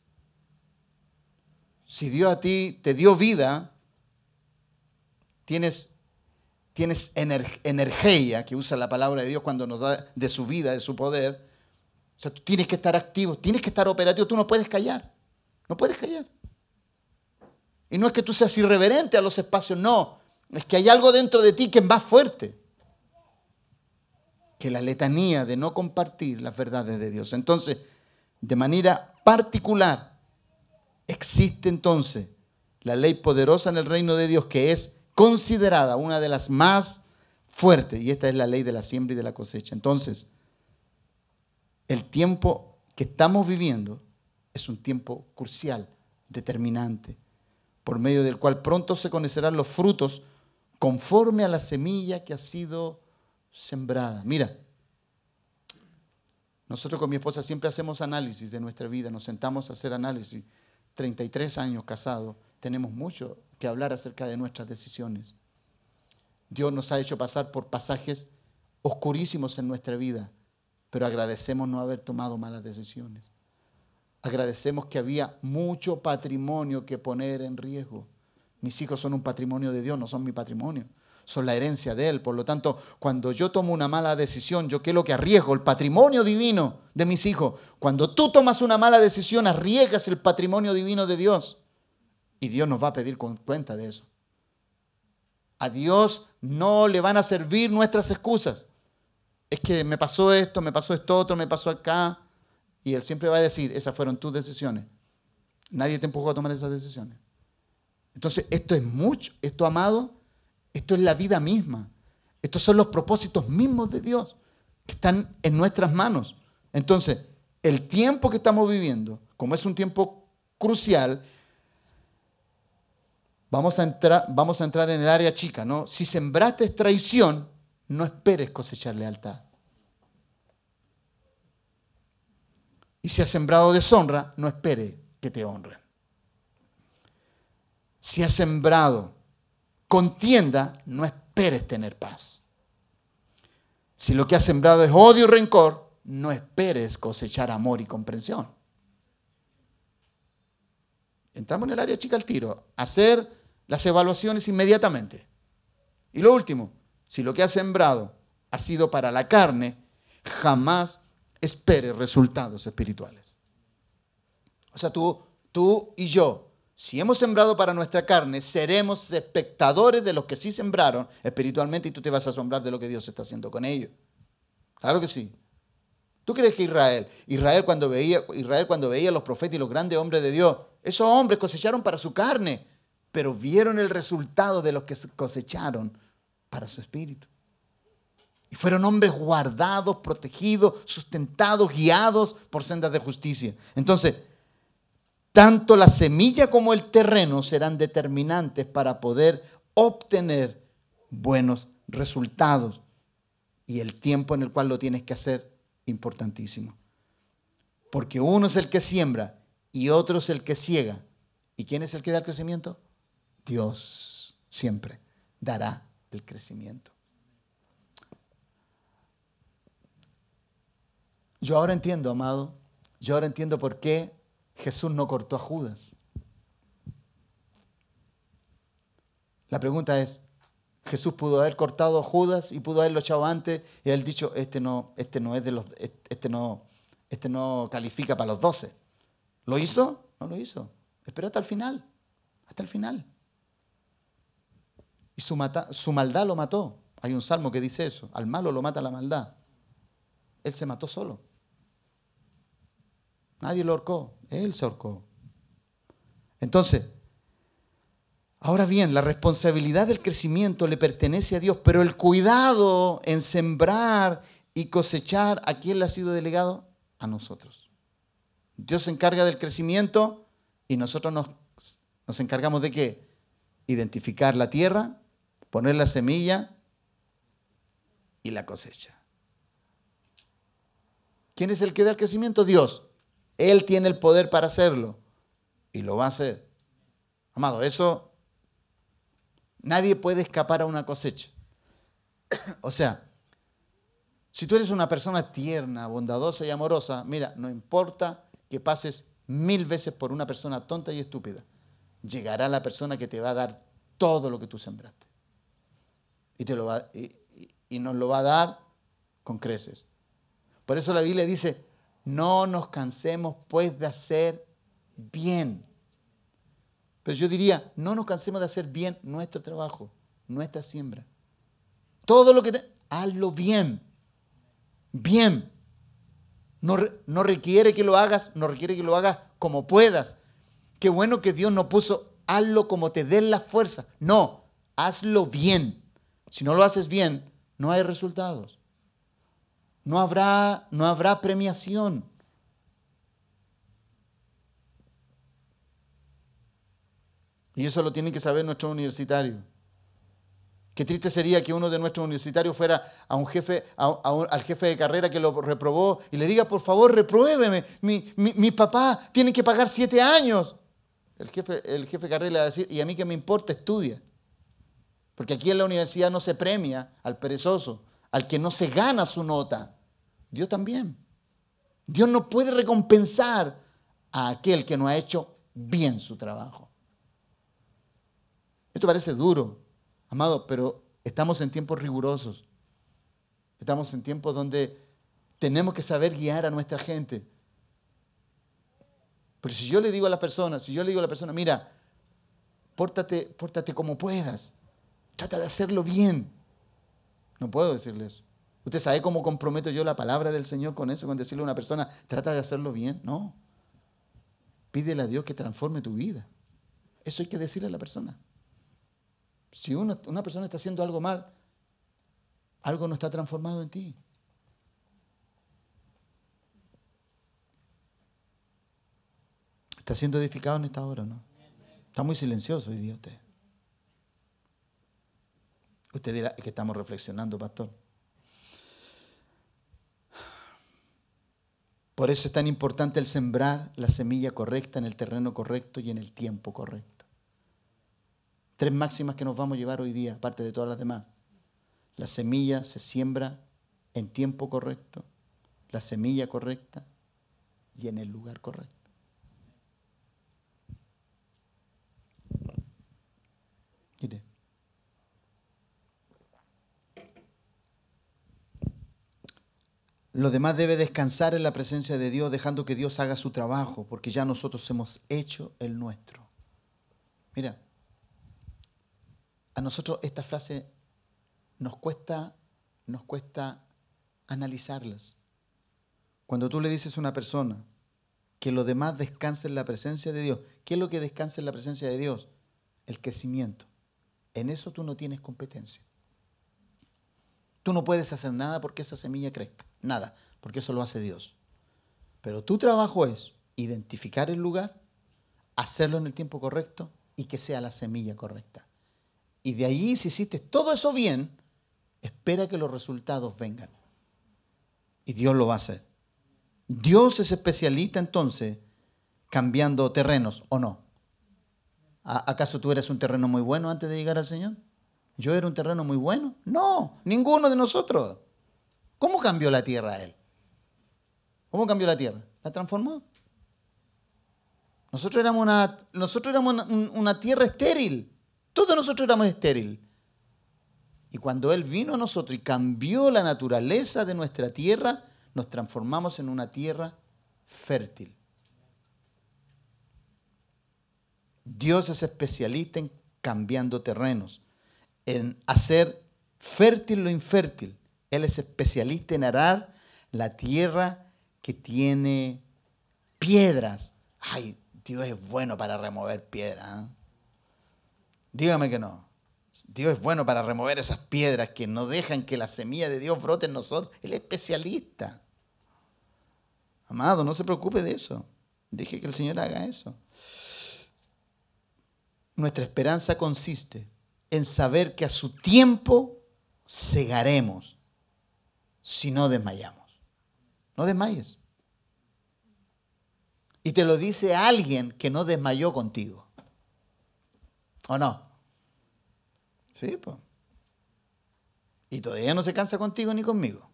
[SPEAKER 1] Si Dios a ti te dio vida, tienes tienes energía, que usa la palabra de Dios cuando nos da de su vida, de su poder. O sea, tú tienes que estar activo, tienes que estar operativo, tú no puedes callar, no puedes callar. Y no es que tú seas irreverente a los espacios, no, es que hay algo dentro de ti que es más fuerte que la letanía de no compartir las verdades de Dios. Entonces, de manera particular, existe entonces la ley poderosa en el reino de Dios que es considerada una de las más fuertes, y esta es la ley de la siembra y de la cosecha. Entonces, el tiempo que estamos viviendo es un tiempo crucial, determinante, por medio del cual pronto se conocerán los frutos conforme a la semilla que ha sido sembrada. Mira, nosotros con mi esposa siempre hacemos análisis de nuestra vida, nos sentamos a hacer análisis. 33 años casados, tenemos mucho que hablar acerca de nuestras decisiones. Dios nos ha hecho pasar por pasajes oscurísimos en nuestra vida, pero agradecemos no haber tomado malas decisiones. Agradecemos que había mucho patrimonio que poner en riesgo. Mis hijos son un patrimonio de Dios, no son mi patrimonio, son la herencia de Él. Por lo tanto, cuando yo tomo una mala decisión, yo qué es lo que arriesgo, el patrimonio divino de mis hijos. Cuando tú tomas una mala decisión, arriesgas el patrimonio divino de Dios. Y Dios nos va a pedir cuenta de eso. A Dios no le van a servir nuestras excusas. Es que me pasó esto, me pasó esto otro, me pasó acá. Y Él siempre va a decir, esas fueron tus decisiones. Nadie te empujó a tomar esas decisiones. Entonces, esto es mucho, esto amado, esto es la vida misma. Estos son los propósitos mismos de Dios que están en nuestras manos. Entonces, el tiempo que estamos viviendo, como es un tiempo crucial, Vamos a, entrar, vamos a entrar en el área chica, ¿no? Si sembraste traición, no esperes cosechar lealtad. Y si has sembrado deshonra, no esperes que te honren. Si has sembrado contienda, no esperes tener paz. Si lo que has sembrado es odio y rencor, no esperes cosechar amor y comprensión. Entramos en el área chica al tiro. Hacer las evaluaciones inmediatamente. Y lo último, si lo que has sembrado ha sido para la carne, jamás espere resultados espirituales. O sea, tú, tú y yo, si hemos sembrado para nuestra carne, seremos espectadores de los que sí sembraron espiritualmente y tú te vas a asombrar de lo que Dios está haciendo con ellos. Claro que sí. ¿Tú crees que Israel, Israel cuando veía, Israel cuando veía a los profetas y los grandes hombres de Dios, esos hombres cosecharon para su carne, pero vieron el resultado de lo que cosecharon para su espíritu. Y fueron hombres guardados, protegidos, sustentados, guiados por sendas de justicia. Entonces, tanto la semilla como el terreno serán determinantes para poder obtener buenos resultados. Y el tiempo en el cual lo tienes que hacer, importantísimo. Porque uno es el que siembra y otro es el que ciega. ¿Y quién es el que da el crecimiento? Dios siempre dará el crecimiento. Yo ahora entiendo, amado, yo ahora entiendo por qué Jesús no cortó a Judas. La pregunta es, Jesús pudo haber cortado a Judas y pudo haberlo echado antes y haber dicho, este no, este no es de los, este no, este no califica para los doce. ¿Lo hizo? No lo hizo. Esperó hasta el final, hasta el final. Y su, maldad lo mató. Hay un salmo que dice eso. Al malo lo mata la maldad. Él se mató solo. Nadie lo horcó, Él se ahorcó. Entonces, ahora bien, la responsabilidad del crecimiento le pertenece a Dios, pero el cuidado en sembrar y cosechar, ¿a quién le ha sido delegado? A nosotros. Dios se encarga del crecimiento y nosotros nos, nos encargamos de qué? Identificar la tierra poner la semilla y la cosecha. ¿Quién es el que da el crecimiento? Dios. Él tiene el poder para hacerlo y lo va a hacer. Amado, eso nadie puede escapar a una cosecha. o sea, si tú eres una persona tierna, bondadosa y amorosa, mira, no importa que pases mil veces por una persona tonta y estúpida, llegará la persona que te va a dar todo lo que tú sembraste y, te lo y, nos lo va a dar con creces. Por eso la Biblia dice, no nos cansemos pues de hacer bien. Pero yo diría, no nos cansemos de hacer bien nuestro trabajo, nuestra siembra. Todo lo que... hazlo bien. Bien. No, no, requiere que lo hagas, no requiere que lo hagas como puedas. Qué bueno que Dios no puso, hazlo como te den la fuerza. No, hazlo bien. Si no lo haces bien, no hay resultados. No habrá, no habrá premiación. Y eso lo tienen que saber nuestros universitarios. Qué triste sería que uno de nuestros universitarios fuera a un jefe, al jefe de carrera que lo reprobó y le diga, por favor, repruébeme. Mi, papá tiene que pagar siete años. El jefe, el jefe de carrera le va a decir, y a mí que me importa, estudia. Porque aquí en la universidad no se premia al perezoso, al que no se gana su nota. Dios también. Dios no puede recompensar a aquel que no ha hecho bien su trabajo. Esto parece duro, amado, pero estamos en tiempos rigurosos. Estamos en tiempos donde tenemos que saber guiar a nuestra gente. Pero si yo le digo a las personas, si yo le digo a la persona, mira, pórtate, pórtate como puedas, Trata de hacerlo bien. No puedo decirle eso. ¿Usted sabe cómo comprometo yo la palabra del Señor con eso, con decirle a una persona, trata de hacerlo bien? No. Pídele a Dios que transforme tu vida. Eso hay que decirle a la persona. Si una persona está haciendo algo mal, algo no está transformado en ti. ¿Está siendo edificado en esta hora no? Está muy silencioso hoy Usted dirá que estamos reflexionando, pastor. Por eso es tan importante el sembrar la semilla correcta en el terreno correcto y en el tiempo correcto. Tres máximas que nos vamos a llevar hoy día, aparte de todas las demás. La semilla se siembra en tiempo correcto, la semilla correcta y en el lugar correcto. Mire. Lo demás debe descansar en la presencia de Dios, dejando que Dios haga su trabajo, porque ya nosotros hemos hecho el nuestro. Mira, a nosotros esta frase nos cuesta, nos cuesta analizarlas. Cuando tú le dices a una persona que lo demás descansa en la presencia de Dios, ¿qué es lo que descansa en la presencia de Dios? El crecimiento. En eso tú no tienes competencia. Tú no puedes hacer nada porque esa semilla crezca, nada, porque eso lo hace Dios. Pero tu trabajo es identificar el lugar, hacerlo en el tiempo correcto y que sea la semilla correcta. Y de ahí, si hiciste todo eso bien, espera que los resultados vengan. Y Dios lo va a hacer. Dios es especialista entonces cambiando terrenos, ¿o no? ¿Acaso tú eres un terreno muy bueno antes de llegar al Señor? ¿Yo era un terreno muy bueno? No, ninguno de nosotros. ¿Cómo cambió la tierra a él? ¿Cómo cambió la tierra? La transformó. Nosotros éramos una, nosotros éramos tierra estéril. Todos nosotros éramos estéril. Y cuando Él vino a nosotros y cambió la naturaleza de nuestra tierra, nos transformamos en una tierra fértil. Dios es especialista en cambiando terrenos en hacer fértil lo infértil. Él es especialista en arar la tierra que tiene piedras. Ay, Dios es bueno para remover piedras. ¿eh? Dígame que no. Dios es bueno para remover esas piedras que no dejan que la semilla de Dios brote en nosotros. Él es especialista. Amado, no se preocupe de eso. Deje que el Señor haga eso. Nuestra esperanza consiste en saber que a su tiempo cegaremos si no desmayamos. No desmayes. Y te lo dice alguien que no desmayó contigo. ¿O no? Sí, pues. Y todavía no se cansa contigo ni conmigo.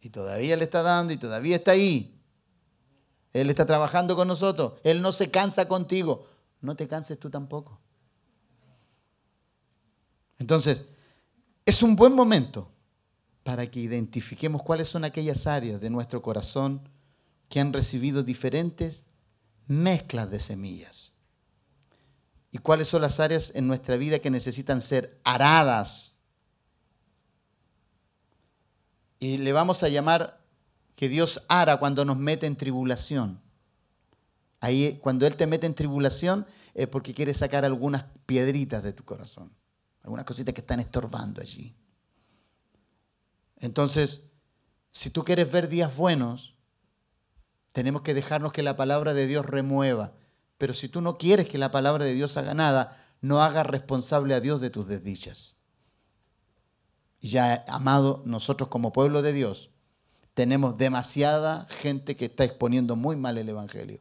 [SPEAKER 1] Y todavía le está dando y todavía está ahí. Él está trabajando con nosotros. Él no se cansa contigo. No te canses tú tampoco. Entonces, es un buen momento para que identifiquemos cuáles son aquellas áreas de nuestro corazón que han recibido diferentes mezclas de semillas. Y cuáles son las áreas en nuestra vida que necesitan ser aradas. Y le vamos a llamar que Dios ara cuando nos mete en tribulación. Ahí, cuando Él te mete en tribulación, es porque quiere sacar algunas piedritas de tu corazón algunas cositas que están estorbando allí. Entonces, si tú quieres ver días buenos, tenemos que dejarnos que la palabra de Dios remueva. Pero si tú no quieres que la palabra de Dios haga nada, no hagas responsable a Dios de tus desdichas. Ya, amado, nosotros como pueblo de Dios tenemos demasiada gente que está exponiendo muy mal el Evangelio.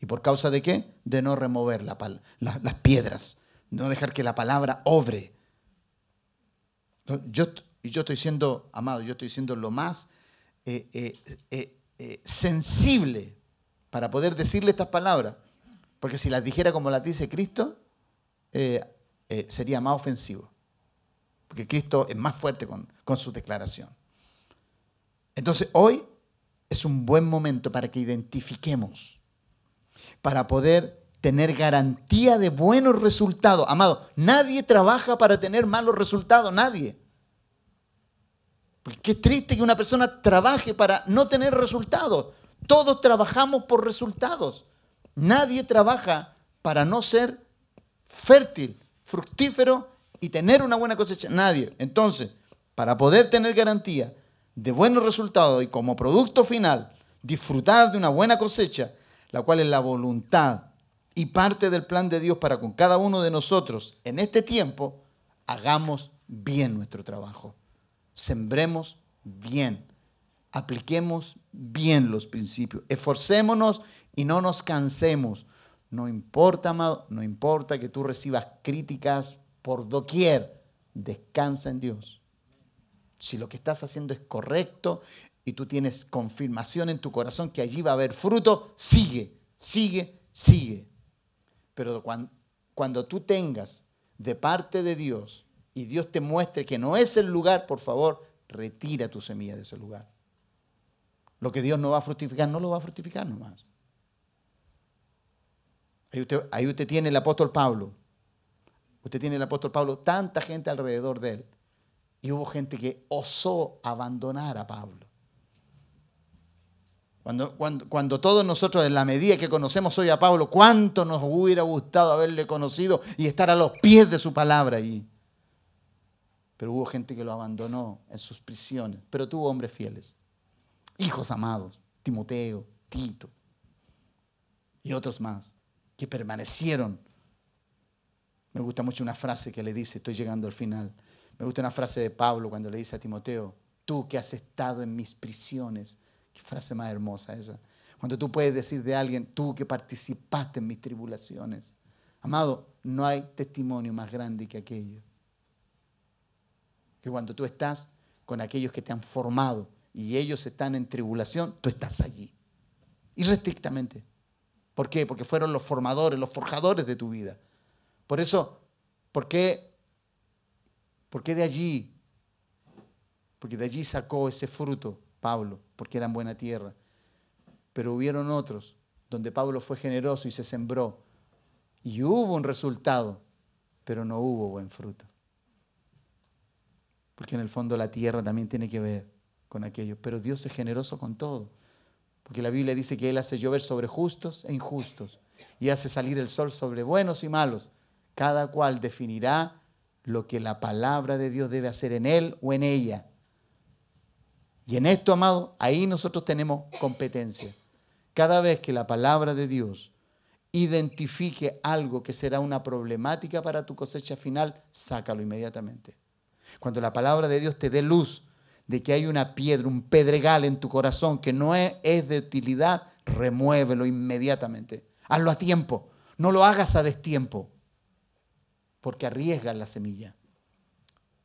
[SPEAKER 1] ¿Y por causa de qué? De no remover la, las piedras, no dejar que la palabra obre, yo, yo estoy siendo, amado, yo estoy siendo lo más eh, eh, eh, sensible para poder decirle estas palabras. Porque si las dijera como las dice Cristo, sería más ofensivo. Porque Cristo es más fuerte con, con su declaración. Entonces hoy es un buen momento para que identifiquemos, para poder tener garantía de buenos resultados. Amado, nadie trabaja para tener malos resultados, nadie. Porque qué triste que una persona trabaje para no tener resultados. Todos trabajamos por resultados. Nadie trabaja para no ser fértil, fructífero y tener una buena cosecha. Nadie. Entonces, para poder tener garantía de buenos resultados y como producto final disfrutar de una buena cosecha, la cual es la voluntad y parte del plan de Dios para con cada uno de nosotros en este tiempo, hagamos bien nuestro trabajo. Sembremos bien. Apliquemos bien los principios. Esforcémonos y no nos cansemos. No importa, amado, no importa que tú recibas críticas por doquier. Descansa en Dios. Si lo que estás haciendo es correcto y tú tienes confirmación en tu corazón que allí va a haber fruto, sigue, sigue, sigue. Pero cuando, tú tengas de parte de Dios y Dios te muestre que no es el lugar, por favor, retira tu semilla de ese lugar. Lo que Dios no va a fructificar, no lo va a fructificar nomás. ahí usted tiene el apóstol Pablo. Usted tiene el apóstol Pablo, tanta gente alrededor de él. Y hubo gente que osó abandonar a Pablo. Cuando, todos nosotros, en la medida que conocemos hoy a Pablo, cuánto nos hubiera gustado haberle conocido y estar a los pies de su palabra allí. Pero hubo gente que lo abandonó en sus prisiones, pero tuvo hombres fieles, hijos amados, Timoteo, Tito y otros más, que permanecieron. Me gusta mucho una frase que le dice, estoy llegando al final, me gusta una frase de Pablo cuando le dice a Timoteo, tú que has estado en mis prisiones, Qué frase más hermosa esa. Cuando tú puedes decir de alguien, tú que participaste en mis tribulaciones. Amado, no hay testimonio más grande que aquello. Que cuando tú estás con aquellos que te han formado y ellos están en tribulación, tú estás allí. Irrestrictamente. ¿Por qué? Porque fueron los formadores, los forjadores de tu vida. Por eso, ¿por qué, ¿por qué de allí? Porque de allí sacó ese fruto Pablo, porque eran buena tierra. Pero hubieron otros donde Pablo fue generoso y se sembró. Y hubo un resultado, pero no hubo buen fruto. Porque en el fondo la tierra también tiene que ver con aquello. Pero Dios es generoso con todo. Porque la Biblia dice que Él hace llover sobre justos e injustos. Y hace salir el sol sobre buenos y malos. Cada cual definirá lo que la palabra de Dios debe hacer en él o en ella. Y en esto, amado, ahí nosotros tenemos competencia. Cada vez que la palabra de Dios identifique algo que será una problemática para tu cosecha final, sácalo inmediatamente. Cuando la palabra de Dios te dé luz de que hay una piedra, un pedregal en tu corazón que no es, de utilidad, remuévelo inmediatamente. Hazlo a tiempo. No lo hagas a destiempo, porque arriesgas la semilla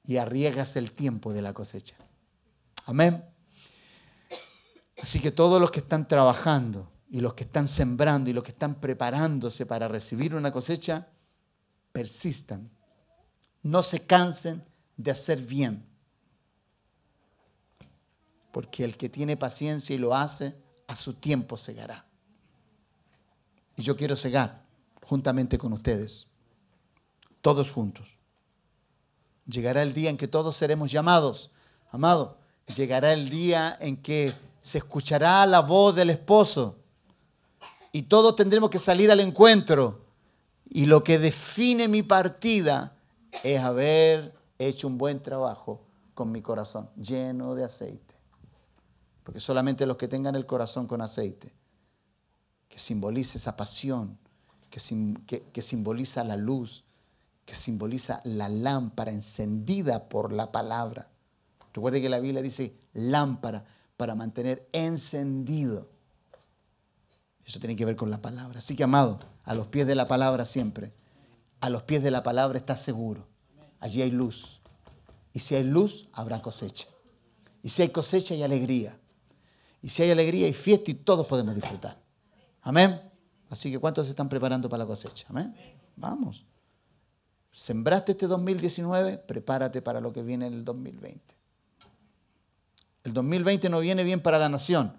[SPEAKER 1] y arriesgas el tiempo de la cosecha. Amén. Así que todos los que están trabajando y los que están sembrando y los que están preparándose para recibir una cosecha, persistan. No se cansen de hacer bien. Porque el que tiene paciencia y lo hace, a su tiempo segará. Y yo quiero segar juntamente con ustedes, todos juntos. Llegará el día en que todos seremos llamados. Amado, llegará el día en que se escuchará la voz del esposo y todos tendremos que salir al encuentro. Y lo que define mi partida es haber hecho un buen trabajo con mi corazón lleno de aceite. Porque solamente los que tengan el corazón con aceite, que simbolice esa pasión, que, que, que simboliza la luz, que simboliza la lámpara encendida por la palabra. Recuerde que la Biblia dice lámpara para mantener encendido. Eso tiene que ver con la palabra. Así que, amado, a los pies de la palabra siempre. A los pies de la palabra estás seguro. Allí hay luz. Y si hay luz, habrá cosecha. Y si hay cosecha, hay alegría. Y si hay alegría, hay fiesta y todos podemos disfrutar. Amén. Así que, ¿cuántos se están preparando para la cosecha? Amén. Vamos. Sembraste este 2019, prepárate para lo que viene en el 2020. El 2020 no viene bien para la nación,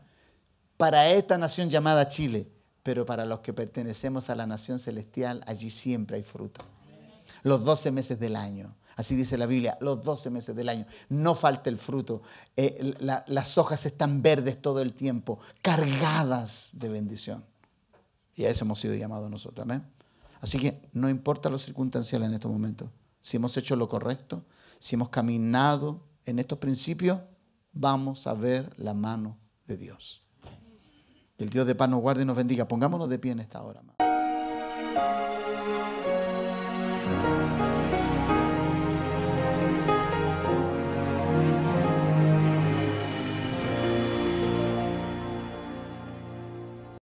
[SPEAKER 1] para esta nación llamada Chile, pero para los que pertenecemos a la nación celestial, allí siempre hay fruto. Los 12 meses del año. Así dice la Biblia, los 12 meses del año. No falta el fruto. Eh, las hojas están verdes todo el tiempo, cargadas de bendición. Y a eso hemos sido llamados nosotros. Amén. Así que no importa lo circunstancial en estos momentos. Si hemos hecho lo correcto, si hemos caminado en estos principios, vamos a ver la mano de Dios. Que el Dios de paz nos guarde y nos bendiga. Pongámonos de pie en esta hora.